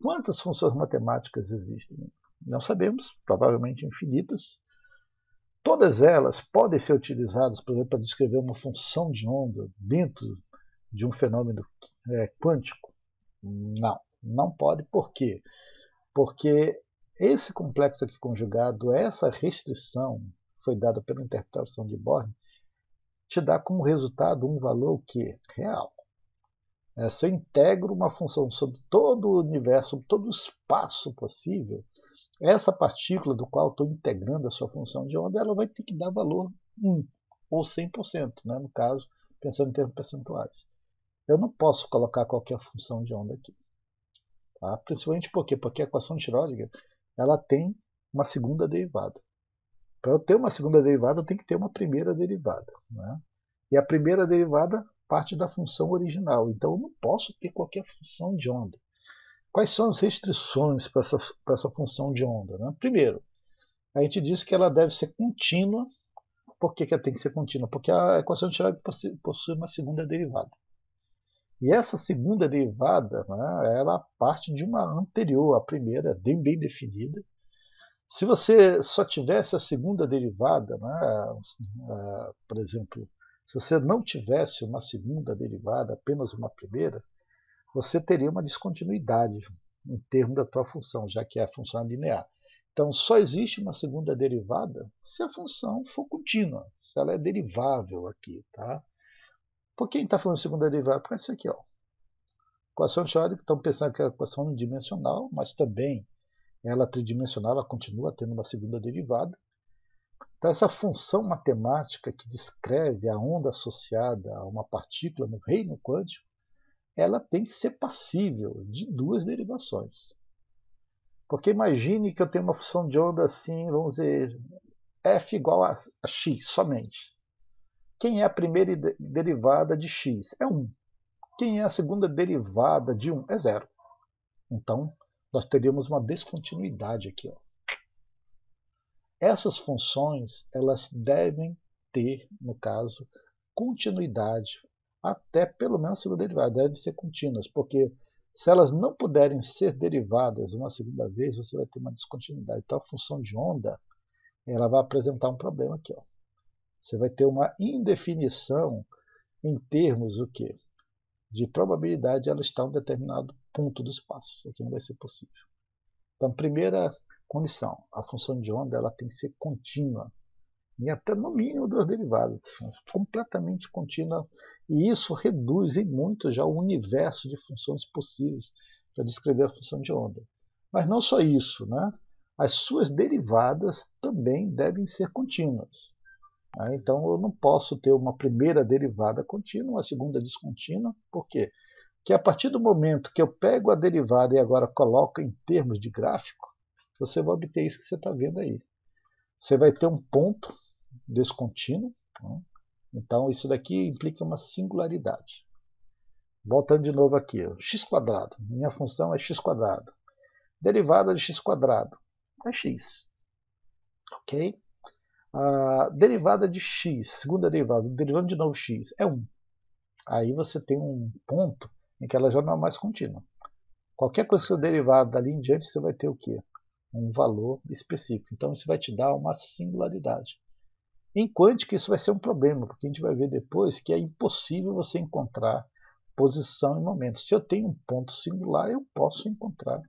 Quantas funções matemáticas existem? Não sabemos, provavelmente infinitas. Todas elas podem ser utilizadas, por exemplo, para descrever uma função de onda dentro de um fenômeno é, quântico? Não, não pode. Por quê? Porque esse complexo aqui conjugado, essa restrição foi dada pela interpretação de Born, te dá como resultado um valor Real. É, se eu integro uma função sobre todo o universo, sobre todo o espaço possível, essa partícula do qual estou integrando a sua função de onda, ela vai ter que dar valor 1, ou 100%, né? no caso, pensando em termos percentuais. Eu não posso colocar qualquer função de onda aqui. Tá? Principalmente por quê? Porque a equação de Schrödinger ela tem uma segunda derivada. Para eu ter uma segunda derivada, eu tenho que ter uma primeira derivada. Né? E a primeira derivada parte da função original. Então eu não posso ter qualquer função de onda. Quais são as restrições para essa, essa função de onda? Né? Primeiro, a gente diz que ela deve ser contínua. Por que, que ela tem que ser contínua? Porque a equação de Chirac possui uma segunda derivada. E essa segunda derivada, né, ela parte de uma anterior, a primeira, é bem, bem definida, se você só tivesse a segunda derivada, né, é, por exemplo, se você não tivesse uma segunda derivada, apenas uma primeira, você teria uma descontinuidade em termos da tua função, já que é a função linear. Então, só existe uma segunda derivada se a função for contínua, se ela é derivável aqui, tá? Por quem está falando de segunda derivada? Por isso aqui, ó. Equação teórica, Estamos pensando que é uma equação unidimensional, mas também ela é tridimensional ela continua tendo uma segunda derivada. Então, essa função matemática que descreve a onda associada a uma partícula no reino quântico, ela tem que ser passível de duas derivações. Porque imagine que eu tenho uma função de onda assim, vamos dizer, f igual a x somente. Quem é a primeira derivada de x? É 1. Quem é a segunda derivada de 1? É zero. Então, nós teríamos uma descontinuidade aqui. Ó. Essas funções elas devem ter, no caso, continuidade até pelo menos a segunda derivada, devem ser contínuas, porque se elas não puderem ser derivadas uma segunda vez, você vai ter uma descontinuidade. Então a função de onda ela vai apresentar um problema aqui. Ó. Você vai ter uma indefinição em termos o quê? de probabilidade ela está em um determinado ponto do espaço. Isso aqui não vai ser possível. Então, primeira condição, a função de onda ela tem que ser contínua e até no mínimo duas derivadas, completamente contínua. E isso reduz em muito já o universo de funções possíveis para descrever a função de onda. Mas não só isso, né? As suas derivadas também devem ser contínuas. Tá? então eu não posso ter uma primeira derivada contínua, uma segunda descontínua, por quê? Porque a partir do momento que eu pego a derivada e agora coloco em termos de gráfico, você vai obter isso que você está vendo aí. Você vai ter um ponto descontínuo, né? então isso daqui implica uma singularidade. Voltando de novo aqui, x quadrado, minha função é x quadrado. Derivada de x quadrado é x, ok? A derivada de x, a segunda derivada, derivando de novo x, é 1. Aí você tem um ponto em que ela já não é mais contínua. Qualquer coisa que você derivar dali em diante, você vai ter o quê? Um valor específico. Então isso vai te dar uma singularidade. Em quântica, isso vai ser um problema, porque a gente vai ver depois que é impossível você encontrar posição e momento. Se eu tenho um ponto singular, eu posso encontrar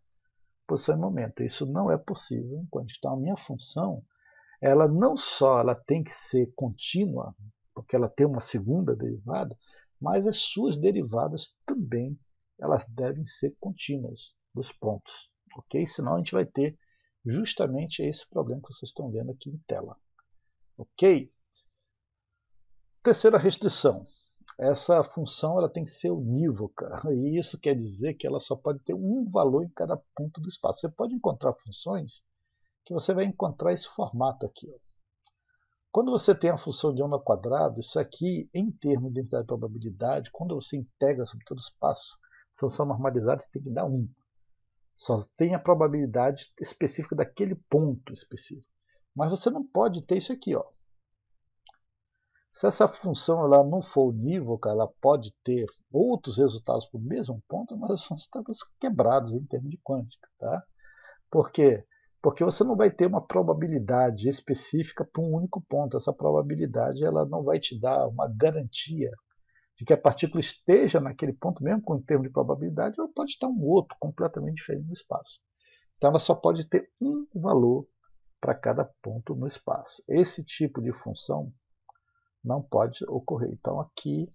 posição e momento. Isso não é possível em quântica. Então, a minha função ela não só ela tem que ser contínua, porque ela tem uma segunda derivada, mas as suas derivadas também elas devem ser contínuas dos pontos, ok? Senão a gente vai ter justamente esse problema que vocês estão vendo aqui em tela, ok? Terceira restrição, essa função ela tem que ser unívoca, e isso quer dizer que ela só pode ter um valor em cada ponto do espaço. Você pode encontrar funções que você vai encontrar esse formato aqui. Quando você tem a função de onda ao quadrado, isso aqui, em termos de densidade de probabilidade, quando você integra sobre todo o espaço, função normalizada, você tem que dar 1. Só tem a probabilidade específica daquele ponto específico. Mas você não pode ter isso aqui. Ó. Se essa função ela não for unívoca, ela pode ter outros resultados para o mesmo ponto, mas funções estão quebrados em termos de quântica. Tá? Porque porque você não vai ter uma probabilidade específica para um único ponto. Essa probabilidade ela não vai te dar uma garantia de que a partícula esteja naquele ponto, mesmo com o termo de probabilidade, ela pode estar um outro, completamente diferente no espaço. Então ela só pode ter um valor para cada ponto no espaço. Esse tipo de função não pode ocorrer. Então aqui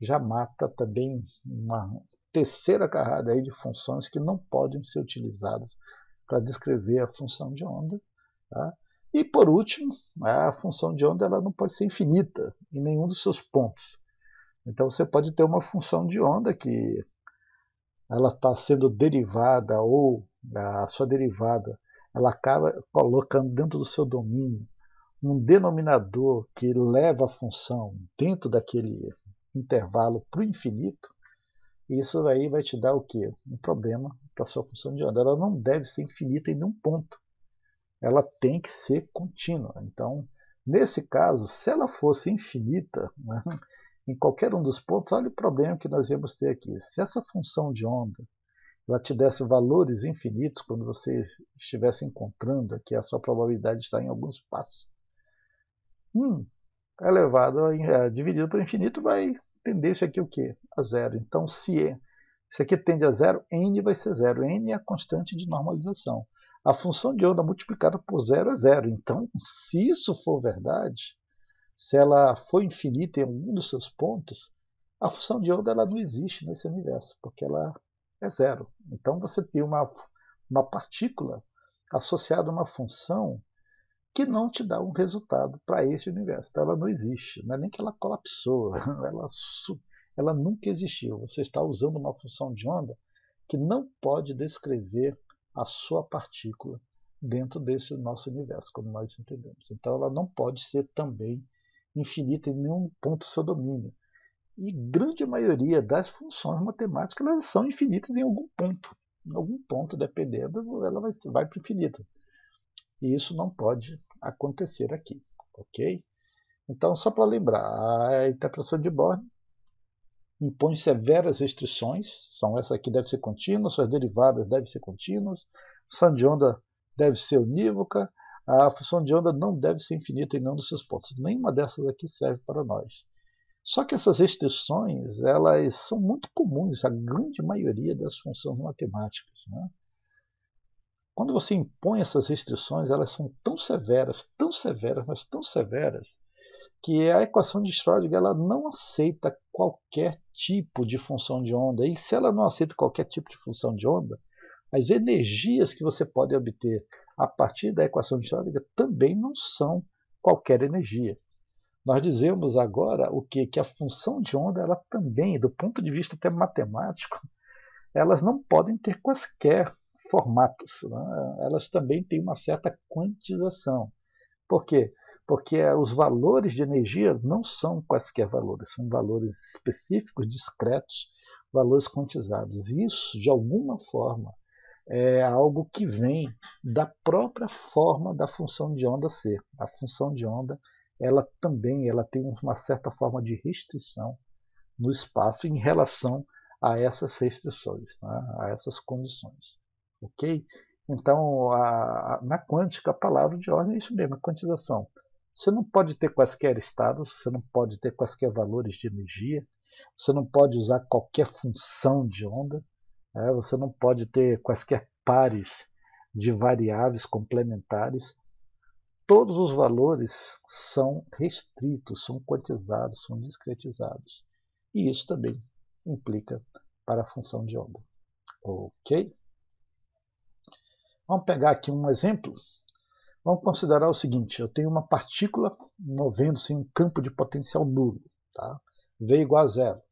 já mata também uma terceira carrada aí de funções que não podem ser utilizadas para descrever a função de onda. Tá? E, por último, né, a função de onda ela não pode ser infinita em nenhum dos seus pontos. Então, você pode ter uma função de onda que ela está sendo derivada ou né, a sua derivada ela acaba colocando dentro do seu domínio um denominador que leva a função dentro daquele intervalo para o infinito, isso aí vai te dar o quê? Um problema para sua função de onda. Ela não deve ser infinita em nenhum ponto. Ela tem que ser contínua. Então, nesse caso, se ela fosse infinita, né, em qualquer um dos pontos, olha o problema que nós íamos ter aqui. Se essa função de onda ela te desse valores infinitos quando você estivesse encontrando aqui a sua probabilidade de estar em alguns passos, hum, elevado a, eh, dividido por infinito vai tendência aqui é o quê? A zero. Então, se E, é, se aqui tende a zero, N vai ser zero. N é a constante de normalização. A função de onda multiplicada por zero é zero. Então, se isso for verdade, se ela for infinita em algum dos seus pontos, a função de onda ela não existe nesse universo, porque ela é zero. Então, você tem uma, uma partícula associada a uma função que não te dá um resultado para esse universo. Então, ela não existe. Não é nem que ela colapsou, ela, ela nunca existiu. Você está usando uma função de onda que não pode descrever a sua partícula dentro desse nosso universo, como nós entendemos. Então, ela não pode ser também infinita em nenhum ponto do seu domínio. E grande maioria das funções matemáticas elas são infinitas em algum ponto. Em algum ponto, dependendo, ela vai, vai para o infinito. E isso não pode acontecer aqui, ok? Então, só para lembrar, a interpretação de Born impõe severas restrições, são essa aqui deve ser contínua, suas derivadas devem ser contínuas, função de onda deve ser unívoca, a função de onda não deve ser infinita em nenhum dos seus pontos. Nenhuma dessas aqui serve para nós. Só que essas restrições elas são muito comuns à grande maioria das funções matemáticas. Né? Quando você impõe essas restrições, elas são tão severas, tão severas, mas tão severas, que a equação de Schrödinger ela não aceita qualquer tipo de função de onda. E se ela não aceita qualquer tipo de função de onda, as energias que você pode obter a partir da equação de Schrödinger também não são qualquer energia. Nós dizemos agora o que que a função de onda ela também, do ponto de vista até matemático, elas não podem ter quaisquer formatos. Né? Elas também têm uma certa quantização. Por quê? Porque eh, os valores de energia não são quaisquer valores, são valores específicos, discretos, valores quantizados. Isso, de alguma forma, é algo que vem da própria forma da função de onda ser. A função de onda, ela também, ela tem uma certa forma de restrição no espaço em relação a essas restrições, né? a essas condições ok? Então, a, a, na quântica, a palavra de ordem é isso mesmo, a quantização. Você não pode ter quaisquer estados, você não pode ter quaisquer valores de energia, você não pode usar qualquer função de onda, é, você não pode ter quaisquer pares de variáveis complementares. Todos os valores são restritos, são quantizados, são discretizados. E isso também implica para a função de onda. Ok? Vamos pegar aqui um exemplo. Vamos considerar o seguinte: eu tenho uma partícula movendo-se em um campo de potencial nulo, tá? V igual a zero.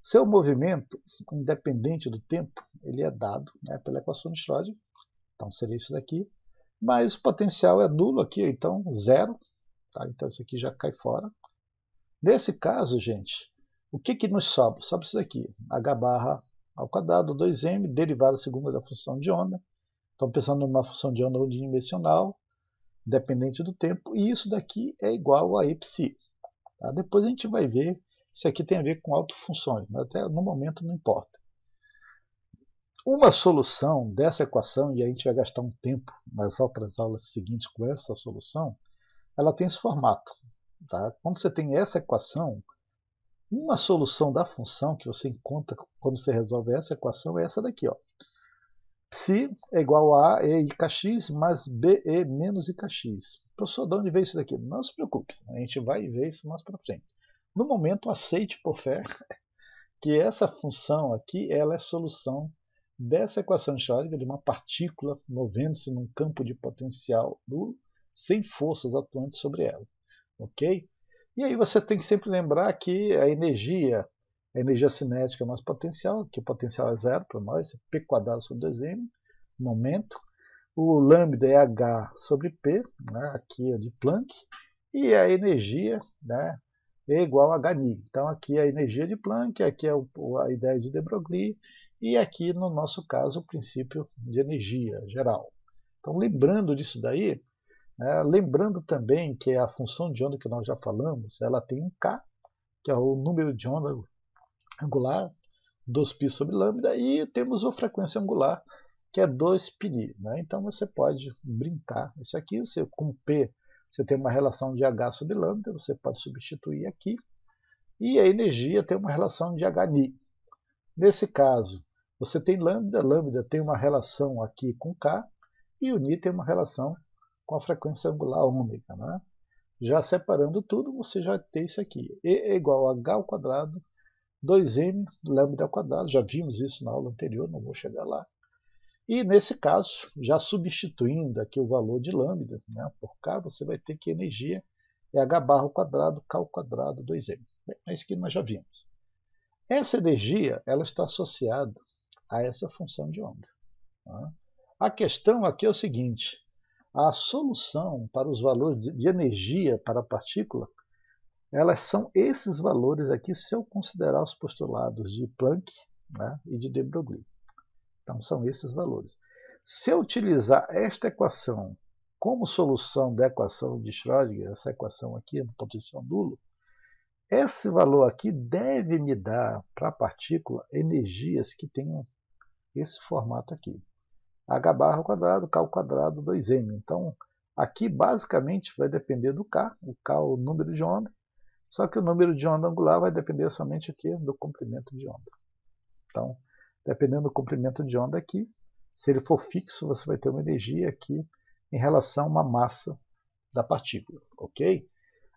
Seu movimento, independente do tempo, ele é dado né, pela equação de Schrödinger, então seria isso daqui, mas o potencial é nulo aqui, então zero, tá? então isso aqui já cai fora. Nesse caso, gente, o que, que nos sobra? Sobra isso daqui, h barra ao quadrado, 2m, derivada segunda da função de onda, Estamos pensando numa função de onda unidimensional, dependente do tempo, e isso daqui é igual a epsi. Tá? Depois a gente vai ver se aqui tem a ver com autofunções, mas até no momento não importa. Uma solução dessa equação, e a gente vai gastar um tempo nas outras aulas seguintes com essa solução, ela tem esse formato. Tá? Quando você tem essa equação, uma solução da função que você encontra quando você resolve essa equação é essa daqui. Ó. Psi é igual a E IKX mais BE menos IKX. Professor, de onde veio isso daqui? Não se preocupe, a gente vai ver isso mais para frente. No momento, aceite por fé que essa função aqui ela é solução dessa equação de Schrödinger de uma partícula movendo-se num campo de potencial do, sem forças atuantes sobre ela. Ok? E aí você tem que sempre lembrar que a energia a energia cinética é potencial, que o potencial é zero para nós, é P quadrado sobre 2M, momento. O lambda é H sobre P, né, aqui é de Planck, e a energia né, é igual a HNI. Então aqui é a energia de Planck, aqui é a ideia de de Broglie, e aqui no nosso caso o princípio de energia geral. Então lembrando disso daí, né, lembrando também que a função de onda que nós já falamos, ela tem um K, que é o número de onda angular, 2π sobre lambda, e temos a frequência angular, que é 2π. Né? Então você pode brincar isso aqui, você, com P você tem uma relação de H sobre lambda, você pode substituir aqui, e a energia tem uma relação de Hν. Nesse caso, você tem lambda, lambda tem uma relação aqui com K, e o Ni tem uma relação com a frequência angular ômega. Né? Já separando tudo, você já tem isso aqui. E é igual a H ao quadrado 2m lambda ao quadrado, já vimos isso na aula anterior, não vou chegar lá. E nesse caso, já substituindo aqui o valor de lambda né, por k, você vai ter que energia é h barra ao quadrado, k ao quadrado, 2m. Bem, é isso que nós já vimos. Essa energia ela está associada a essa função de onda. Tá? A questão aqui é o seguinte, a solução para os valores de energia para a partícula elas são esses valores aqui se eu considerar os postulados de Planck né, e de de Broglie. Então são esses valores. Se eu utilizar esta equação como solução da equação de Schrödinger, essa equação aqui no potencial nulo, esse valor aqui deve me dar para a partícula energias que tenham esse formato aqui. H barra ao quadrado, K ao quadrado, 2M. Então, aqui basicamente vai depender do K. O K é o número de onda só que o número de onda angular vai depender somente aqui do comprimento de onda. Então, dependendo do comprimento de onda aqui, se ele for fixo, você vai ter uma energia aqui em relação a uma massa da partícula, ok?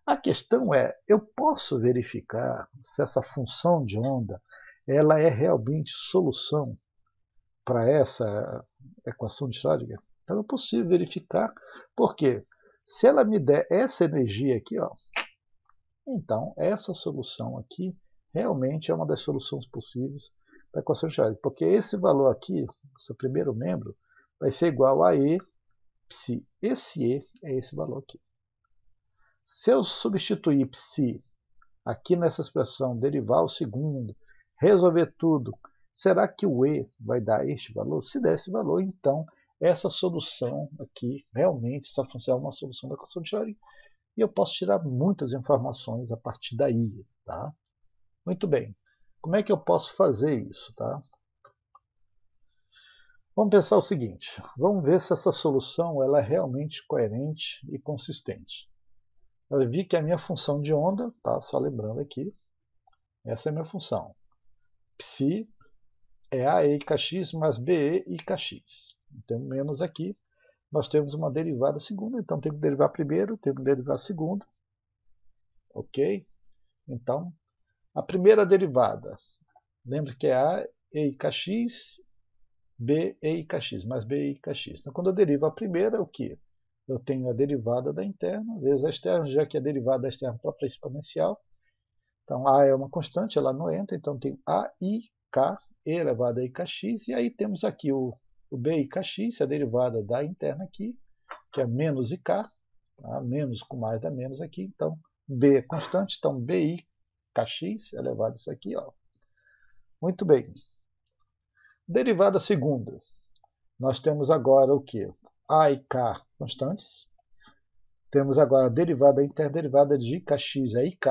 A questão é, eu posso verificar se essa função de onda ela é realmente solução para essa equação de Schrödinger? Então é possível verificar, porque se ela me der essa energia aqui, ó, então, essa solução aqui realmente é uma das soluções possíveis para a equação de Schrödinger, porque esse valor aqui, esse primeiro membro, vai ser igual a E psi. Esse E é esse valor aqui. Se eu substituir psi aqui nessa expressão, derivar o segundo, resolver tudo, será que o E vai dar este valor? Se der esse valor, então essa solução aqui, realmente, essa função é uma solução da equação de Schrödinger e eu posso tirar muitas informações a partir daí. Tá? Muito bem, como é que eu posso fazer isso? Tá? Vamos pensar o seguinte, vamos ver se essa solução ela é realmente coerente e consistente. Eu vi que a minha função de onda, tá? só lembrando aqui, essa é a minha função. Psi é a e kx mais be e kx. Então, menos aqui, nós temos uma derivada segunda, então tem que derivar primeiro, tem que derivar segunda. Ok? Então, a primeira derivada, lembre que é A e kx, B e kx, mais B e kx. Então, quando eu derivo a primeira, é o que? Eu tenho a derivada da interna vezes a externa, já que a derivada da externa é própria exponencial. Então, A é uma constante, ela não entra, então tem A, I, K, E elevado a IKX, e aí temos aqui o o B e KX, é a derivada da interna aqui, que é menos IK, tá? menos com mais dá menos aqui, então B é constante, então BI KX elevado a isso aqui. Ó. Muito bem. Derivada segunda. Nós temos agora o que? A e K constantes. Temos agora a derivada interderivada de KX é IK.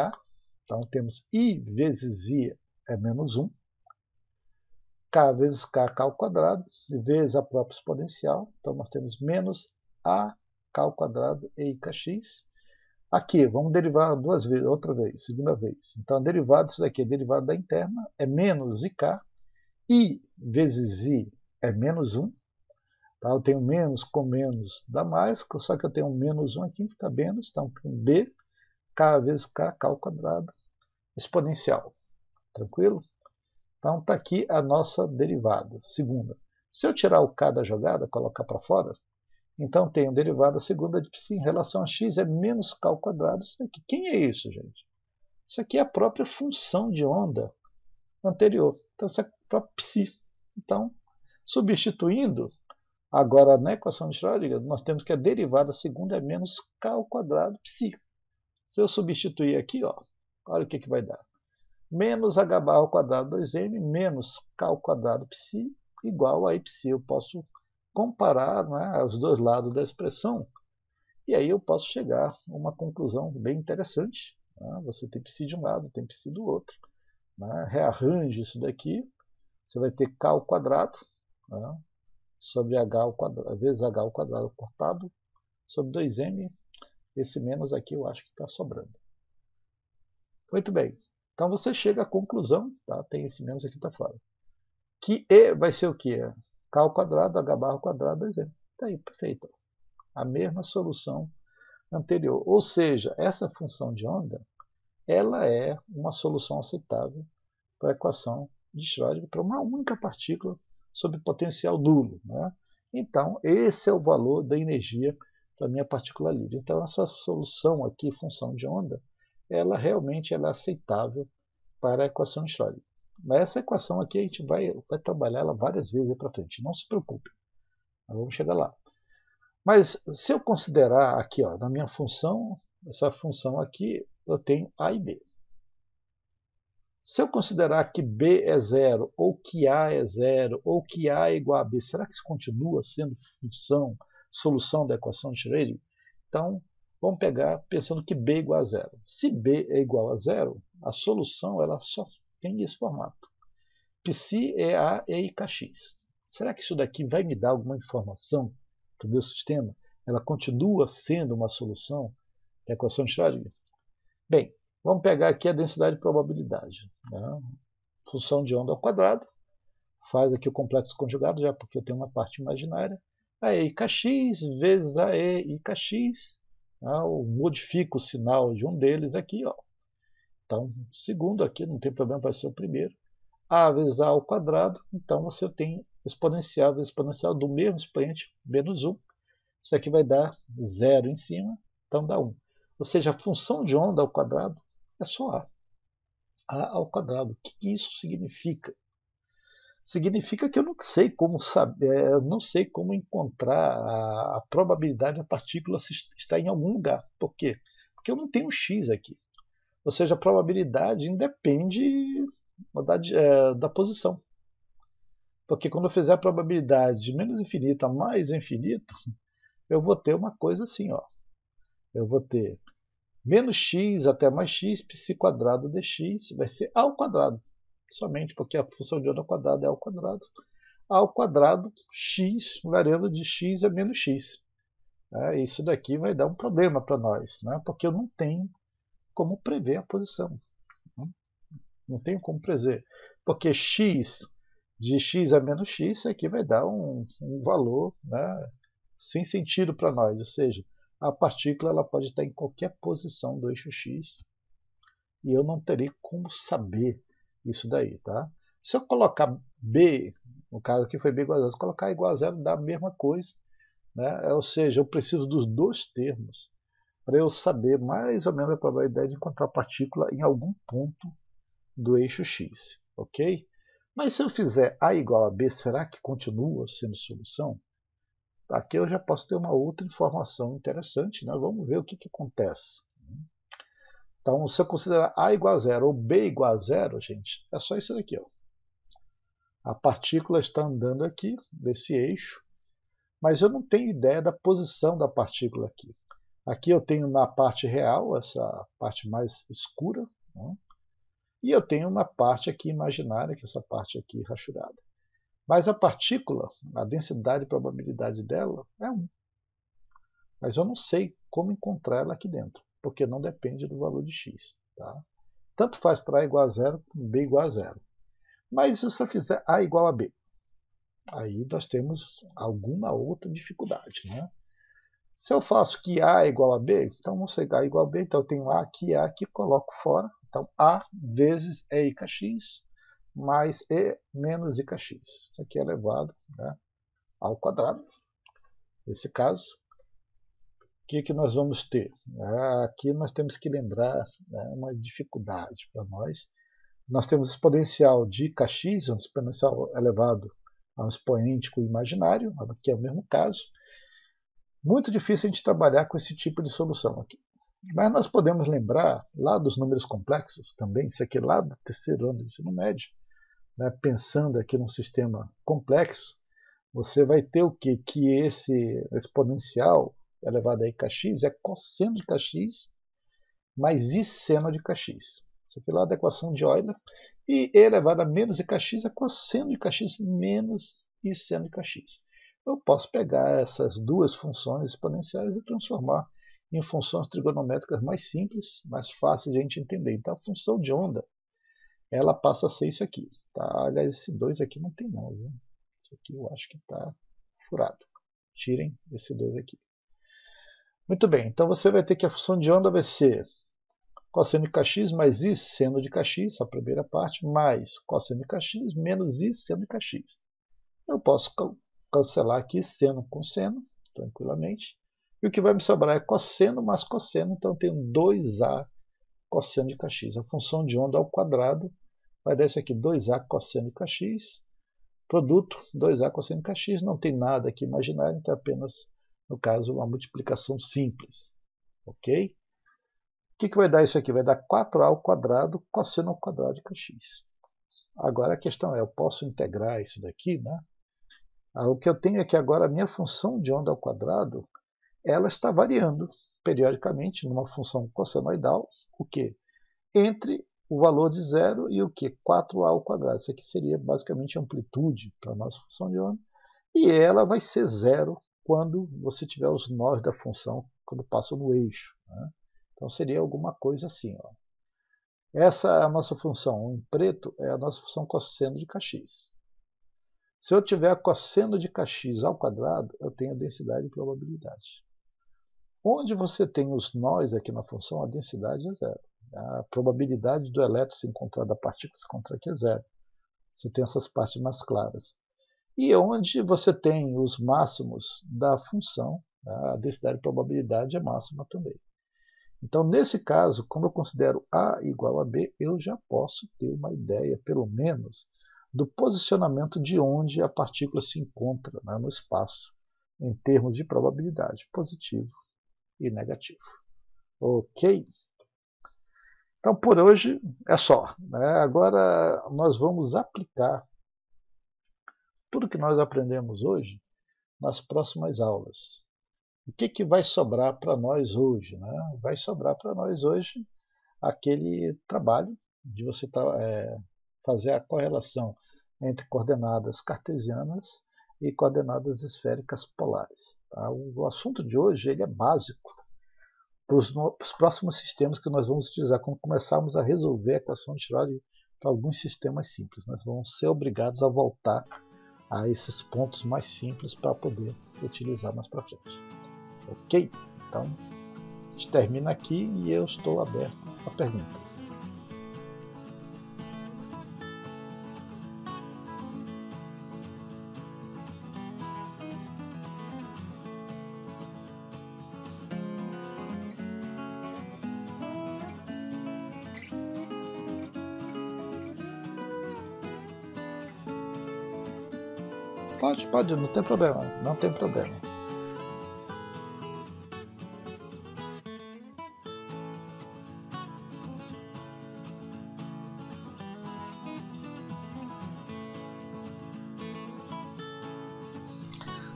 Então temos I vezes I é menos 1 k vezes kk ao quadrado, vezes a própria exponencial. Então, nós temos menos a k ao quadrado e kx. Aqui, vamos derivar duas vezes, outra vez, segunda vez. Então, a derivada disso daqui, a derivada da interna, é menos ik. i vezes i é menos 1. Tá? Eu tenho menos com menos dá mais, só que eu tenho menos 1 aqui, fica menos. Então, tem b, k vezes k, k ao quadrado, exponencial. Tranquilo? Então está aqui a nossa derivada, segunda. Se eu tirar o k da jogada, colocar para fora, então tenho derivada segunda de psi em relação a x é menos k ao quadrado. Isso aqui. Quem é isso, gente? Isso aqui é a própria função de onda anterior. Então isso é a própria psi. Então, substituindo, agora na né, equação de Schrödinger, nós temos que a derivada segunda é menos k ao quadrado psi. Se eu substituir aqui, ó, olha o que, que vai dar menos h ao quadrado 2m menos k ao quadrado psi igual a π. Eu posso comparar né, os dois lados da expressão e aí eu posso chegar a uma conclusão bem interessante. Né? Você tem psi de um lado, tem psi do outro. Né? Rearranje isso daqui, você vai ter k ao quadrado né? sobre h ao quadrado, vezes h ao quadrado cortado sobre 2m. Esse menos aqui eu acho que está sobrando. Muito bem. Então você chega à conclusão, tá? tem esse menos aqui está fora, que E vai ser o que? K ao quadrado, H barra ao quadrado, 2E. Está aí, perfeito. A mesma solução anterior. Ou seja, essa função de onda ela é uma solução aceitável para a equação de Schrödinger para uma única partícula sob potencial nulo. Né? Então, esse é o valor da energia da minha partícula livre. Então, essa solução aqui, função de onda, ela realmente ela é aceitável para a equação histórica. Mas essa equação aqui a gente vai, vai trabalhar ela várias vezes para frente, não se preocupe, nós vamos chegar lá. Mas se eu considerar aqui, ó, na minha função, essa função aqui, eu tenho A e B. Se eu considerar que B é zero, ou que A é zero, ou que A é igual a B, será que isso continua sendo função, solução da equação de Schrödinger? Então, Vamos pegar pensando que B é igual a zero. Se B é igual a zero, a solução ela só tem esse formato. Psi é A é IKX. Será que isso daqui vai me dar alguma informação do meu sistema? Ela continua sendo uma solução da equação de Schrödinger? Bem, vamos pegar aqui a densidade de probabilidade. Né? Função de onda ao quadrado. Faz aqui o complexo conjugado, já porque eu tenho uma parte imaginária. A E IKX vezes A E IKX ah, eu modifico o sinal de um deles aqui, ó. Então, segundo aqui, não tem problema vai ser o primeiro. A vezes A ao quadrado, então você tem exponencial vezes exponencial do mesmo expoente, menos 1. Isso aqui vai dar zero em cima, então dá 1. Ou seja, a função de onda ao quadrado é só A. A ao quadrado. O que isso significa? significa que eu não sei como saber, eh, não sei como encontrar a, a probabilidade da partícula estar em algum lugar. Por quê? Porque eu não tenho x aqui. Ou seja, a probabilidade independe da, é, da posição. Porque quando eu fizer a probabilidade de menos a mais infinito, eu vou ter uma coisa assim, ó. Eu vou ter menos x até mais x, psi quadrado dx vai ser ao quadrado somente porque a função de onda ao quadrado é ao quadrado, ao quadrado x, variando de x a é menos x. É, isso daqui vai dar um problema para nós, né? porque eu não tenho como prever a posição. Não tenho como prever. Porque x de x a menos x, isso aqui vai dar um, um valor né, sem sentido para nós. Ou seja, a partícula ela pode estar em qualquer posição do eixo x e eu não terei como saber isso daí, tá? Se eu colocar B, no caso aqui foi B igual a zero, se colocar igual a zero dá a mesma coisa, né? É, ou seja, eu preciso dos dois termos para eu saber mais ou menos a probabilidade de encontrar a partícula em algum ponto do eixo x, ok? Mas se eu fizer A igual a B, será que continua sendo solução? Aqui eu já posso ter uma outra informação interessante, né? vamos ver o que, que acontece. Então, se eu considerar A igual a zero ou B igual a zero, gente, é só isso daqui. Ó. A partícula está andando aqui, desse eixo, mas eu não tenho ideia da posição da partícula aqui. Aqui eu tenho na parte real, essa parte mais escura, né? e eu tenho uma parte aqui imaginária, que é essa parte aqui rachurada. Mas a partícula, a densidade e probabilidade dela é 1. Mas eu não sei como encontrar ela aqui dentro porque não depende do valor de x. Tá? Tanto faz para A igual a zero, B igual a zero. Mas se você fizer A igual a B, aí nós temos alguma outra dificuldade. Né? Se eu faço que A é igual a B, então vamos ser A igual a B, então eu tenho A aqui, A aqui, coloco fora. Então A vezes E x mais E menos IKX. Isso aqui é elevado né, ao quadrado, nesse caso que, que nós vamos ter? Né? Aqui nós temos que lembrar né, uma dificuldade para nós. Nós temos exponencial de kx, um exponencial elevado a um expoente com imaginário, que é o mesmo caso. Muito difícil a gente trabalhar com esse tipo de solução aqui. Mas nós podemos lembrar lá dos números complexos também, isso aqui é lá do terceiro ano do ensino médio, né, pensando aqui num sistema complexo, você vai ter o que? Que esse exponencial elevado a Ikx é cosseno de Kx mais i seno de Kx. Isso aqui lá da equação de Euler. E e elevado a menos Ikx é cosseno de Kx menos i seno de Kx. Eu posso pegar essas duas funções exponenciais e transformar em funções trigonométricas mais simples, mais fáceis de a gente entender. Então, a função de onda ela passa a ser isso aqui. Tá? Aliás, esse 2 aqui não tem não. Viu? Isso aqui eu acho que está furado. Tirem esse 2 aqui. Muito bem, então você vai ter que a função de onda vai ser cosseno de kx mais i seno de kx, a primeira parte, mais cosseno de kx menos i seno de kx. Eu posso cancelar aqui seno com seno, tranquilamente. E o que vai me sobrar é cosseno mais cosseno, então eu tenho 2a cosseno de kx. A função de onda ao quadrado vai dar isso aqui, 2a cosseno de kx. Produto, 2a cosseno de kx, não tem nada aqui imaginário, então é apenas no caso, uma multiplicação simples. Ok? O que, que vai dar isso aqui? Vai dar 4a ao quadrado cosseno ao quadrado de kx. Agora a questão é, eu posso integrar isso daqui, né? Ah, o que eu tenho é que agora a minha função de onda ao quadrado, ela está variando periodicamente numa função cossenoidal, o que? Entre o valor de zero e o que? 4a ao quadrado. Isso aqui seria basicamente amplitude para a nossa função de onda. E ela vai ser zero quando você tiver os nós da função quando passam no eixo. Né? Então seria alguma coisa assim. Ó. Essa é a nossa função. Em preto é a nossa função cosseno de kx. Se eu tiver cosseno de kx ao quadrado, eu tenho a densidade e probabilidade. Onde você tem os nós aqui na função, a densidade é zero. A probabilidade do elétron se encontrar da partícula se encontrar aqui é zero. Você tem essas partes mais claras e onde você tem os máximos da função, né? a densidade de probabilidade é máxima também. Então, nesse caso, como eu considero A igual a B, eu já posso ter uma ideia, pelo menos, do posicionamento de onde a partícula se encontra né, no espaço, em termos de probabilidade, positivo e negativo. Ok? Então, por hoje é só. Né? Agora nós vamos aplicar tudo que nós aprendemos hoje nas próximas aulas. O que, que vai sobrar para nós hoje? Né? Vai sobrar para nós hoje aquele trabalho de você tá, é, fazer a correlação entre coordenadas cartesianas e coordenadas esféricas polares. Tá? O, assunto de hoje ele é básico para os, para os próximos sistemas que nós vamos utilizar quando começarmos a resolver a equação de Schrödinger para alguns sistemas simples. Nós vamos ser obrigados a voltar a esses pontos mais simples para poder utilizar mais para frente. Ok? Então, a gente termina aqui e eu estou aberto a perguntas. Pode, não tem problema, não tem problema.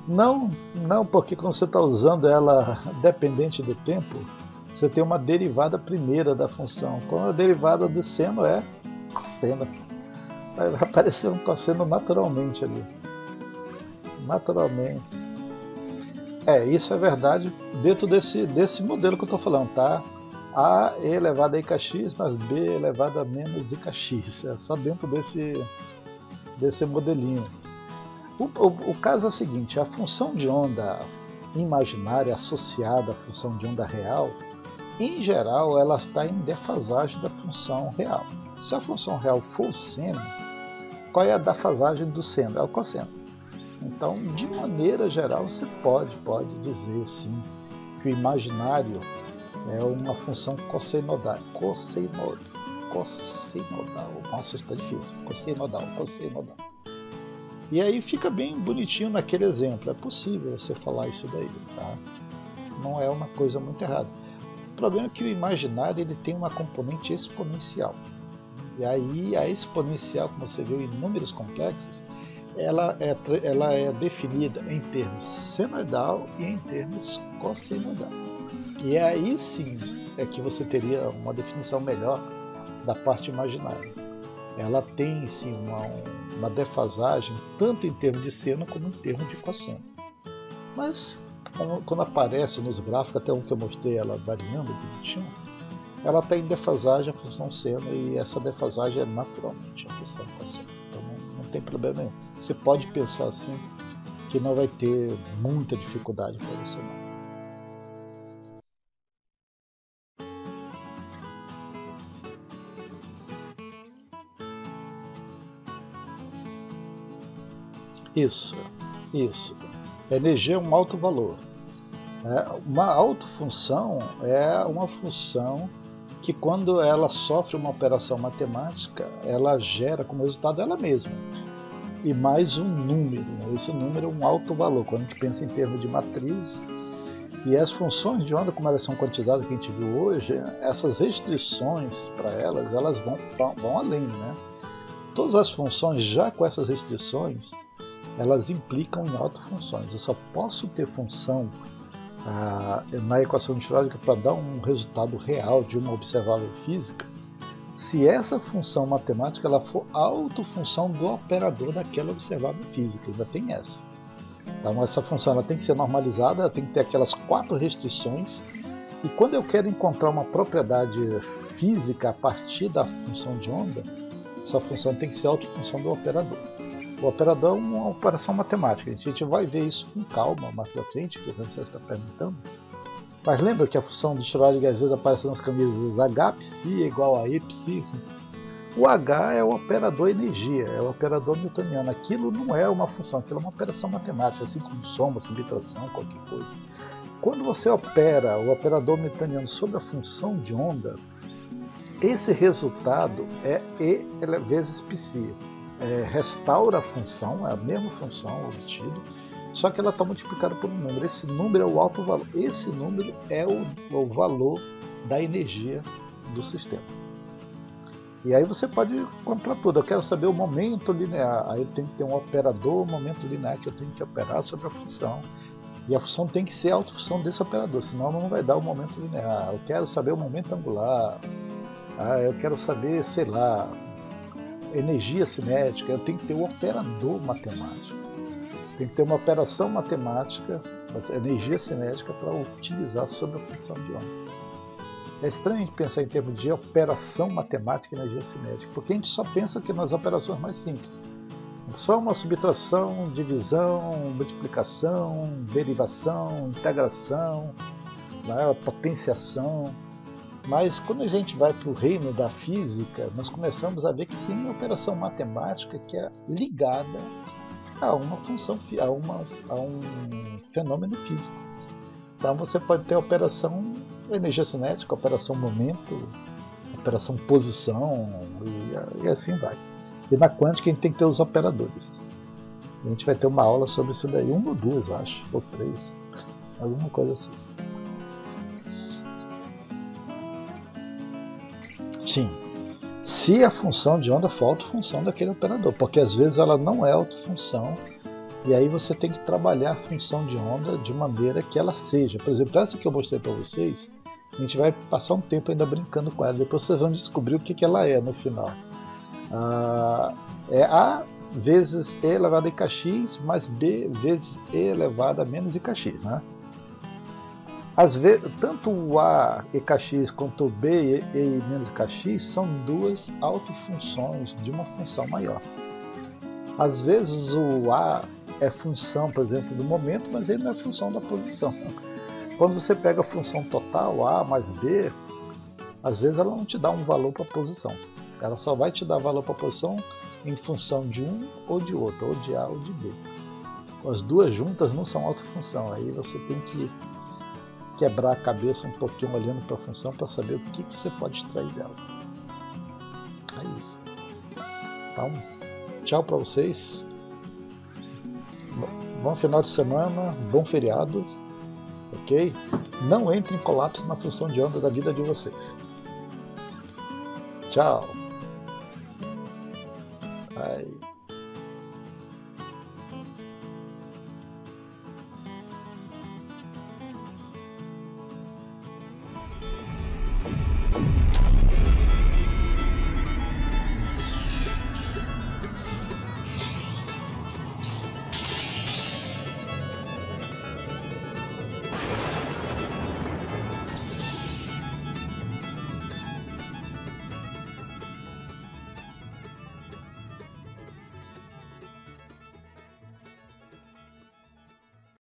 Não, não, porque quando você está usando ela dependente do tempo, você tem uma derivada primeira da função. Quando a derivada do seno é cosseno, vai aparecer um cosseno naturalmente ali naturalmente. É, isso é verdade dentro desse, desse modelo que eu estou falando, tá? A elevado a IKX mais B elevado a menos IKX. É só dentro desse, desse modelinho. O, o, o caso é o seguinte, a função de onda imaginária associada à função de onda real, em geral ela está em defasagem da função real. Se a função real for o seno, qual é a defasagem do seno? É o cosseno. Então, de maneira geral, você pode, pode dizer sim que o imaginário é uma função cossenodal. Cossenodal. Cossenodal. Nossa, está difícil. Cossenodal, cossenodal. E aí fica bem bonitinho naquele exemplo. É possível você falar isso daí, tá? Não é uma coisa muito errada. O problema é que o imaginário ele tem uma componente exponencial. E aí a exponencial, como você viu em números complexos, ela é, ela é definida em termos senoidal e em termos cossenoidal. E é aí sim é que você teria uma definição melhor da parte imaginária. Ela tem sim uma, uma defasagem tanto em termos de seno como em termos de cosseno. Mas quando aparece nos gráficos, até um que eu mostrei ela variando bonitinho, ela está em defasagem a função seno e essa defasagem é naturalmente a função cosseno. Então não, não tem problema nenhum você pode pensar assim que não vai ter muita dificuldade para você não. Isso, isso. Energia é um alto valor. É, uma alta função é uma função que quando ela sofre uma operação matemática, ela gera como resultado ela mesma e mais um número. Né? Esse número é um alto valor. Quando a gente pensa em termos de matriz e as funções de onda como elas são quantizadas que a gente viu hoje, essas restrições para elas, elas vão, vão além, né? Todas as funções já com essas restrições, elas implicam em autofunções. Eu só posso ter função ah, na equação de Schrödinger para dar um resultado real de uma observável física se essa função matemática ela for autofunção do operador daquela observável física. Ainda tem essa. Então, essa função ela tem que ser normalizada, tem que ter aquelas quatro restrições. E quando eu quero encontrar uma propriedade física a partir da função de onda, essa função tem que ser autofunção do operador. O operador é uma operação matemática, a gente vai ver isso com calma mais para frente, que o Ramsés está perguntando. Mas lembra que a função de Schrödinger às vezes aparece nas camisas psi igual a psi. O H é o operador energia, é o operador newtoniano. Aquilo não é uma função, aquilo é uma operação matemática, assim como soma, subtração, qualquer coisa. Quando você opera o operador newtoniano sobre a função de onda, esse resultado é E vezes psi. É, restaura a função, é a mesma função obtida, só que ela está multiplicada por um número. Esse número é o alto valor. Esse número é o, o valor da energia do sistema. E aí você pode comprar tudo. Eu quero saber o momento linear. Aí eu tenho que ter um operador, momento linear que eu tenho que operar sobre a função. E a função tem que ser a autofunção desse operador, senão não vai dar o momento linear. Eu quero saber o momento angular. Ah, eu quero saber, sei lá, energia cinética. Eu tenho que ter o um operador matemático. Tem que ter uma operação matemática, energia cinética, para utilizar sobre a função de onda. É estranho pensar em termos de operação matemática e energia cinética, porque a gente só pensa que nas operações mais simples. Só uma subtração, divisão, multiplicação, derivação, integração, né, potenciação. Mas quando a gente vai para o reino da física, nós começamos a ver que tem uma operação matemática que é ligada a ah, uma função, a, ah, uma, a ah, um fenômeno físico. Então você pode ter operação energia cinética, operação momento, operação posição e, e assim vai. E na quântica a gente tem que ter os operadores. A gente vai ter uma aula sobre isso daí, uma ou duas, eu acho, ou três, alguma coisa assim. Sim se a função de onda for autofunção daquele operador, porque às vezes ela não é autofunção, e aí você tem que trabalhar a função de onda de maneira que ela seja. Por exemplo, essa que eu mostrei para vocês, a gente vai passar um tempo ainda brincando com ela, depois vocês vão descobrir o que, que ela é no final. Ah, é A vezes E elevado a kx mais B vezes E elevado a menos kx, né? Às vezes, tanto o A e kx quanto o B e, e menos kx são duas autofunções de uma função maior. Às vezes o A é função, por exemplo, do momento, mas ele não é função da posição. Quando você pega a função total, A mais B, às vezes ela não te dá um valor para a posição. Ela só vai te dar valor para a posição em função de um ou de outro, ou de A ou de B. As duas juntas não são autofunção, aí você tem que quebrar a cabeça um pouquinho olhando para a função para saber o que, que você pode extrair dela. É isso. Então, tchau para vocês. Bom final de semana, bom feriado, ok? Não entre em colapso na função de onda da vida de vocês. Tchau. Bye.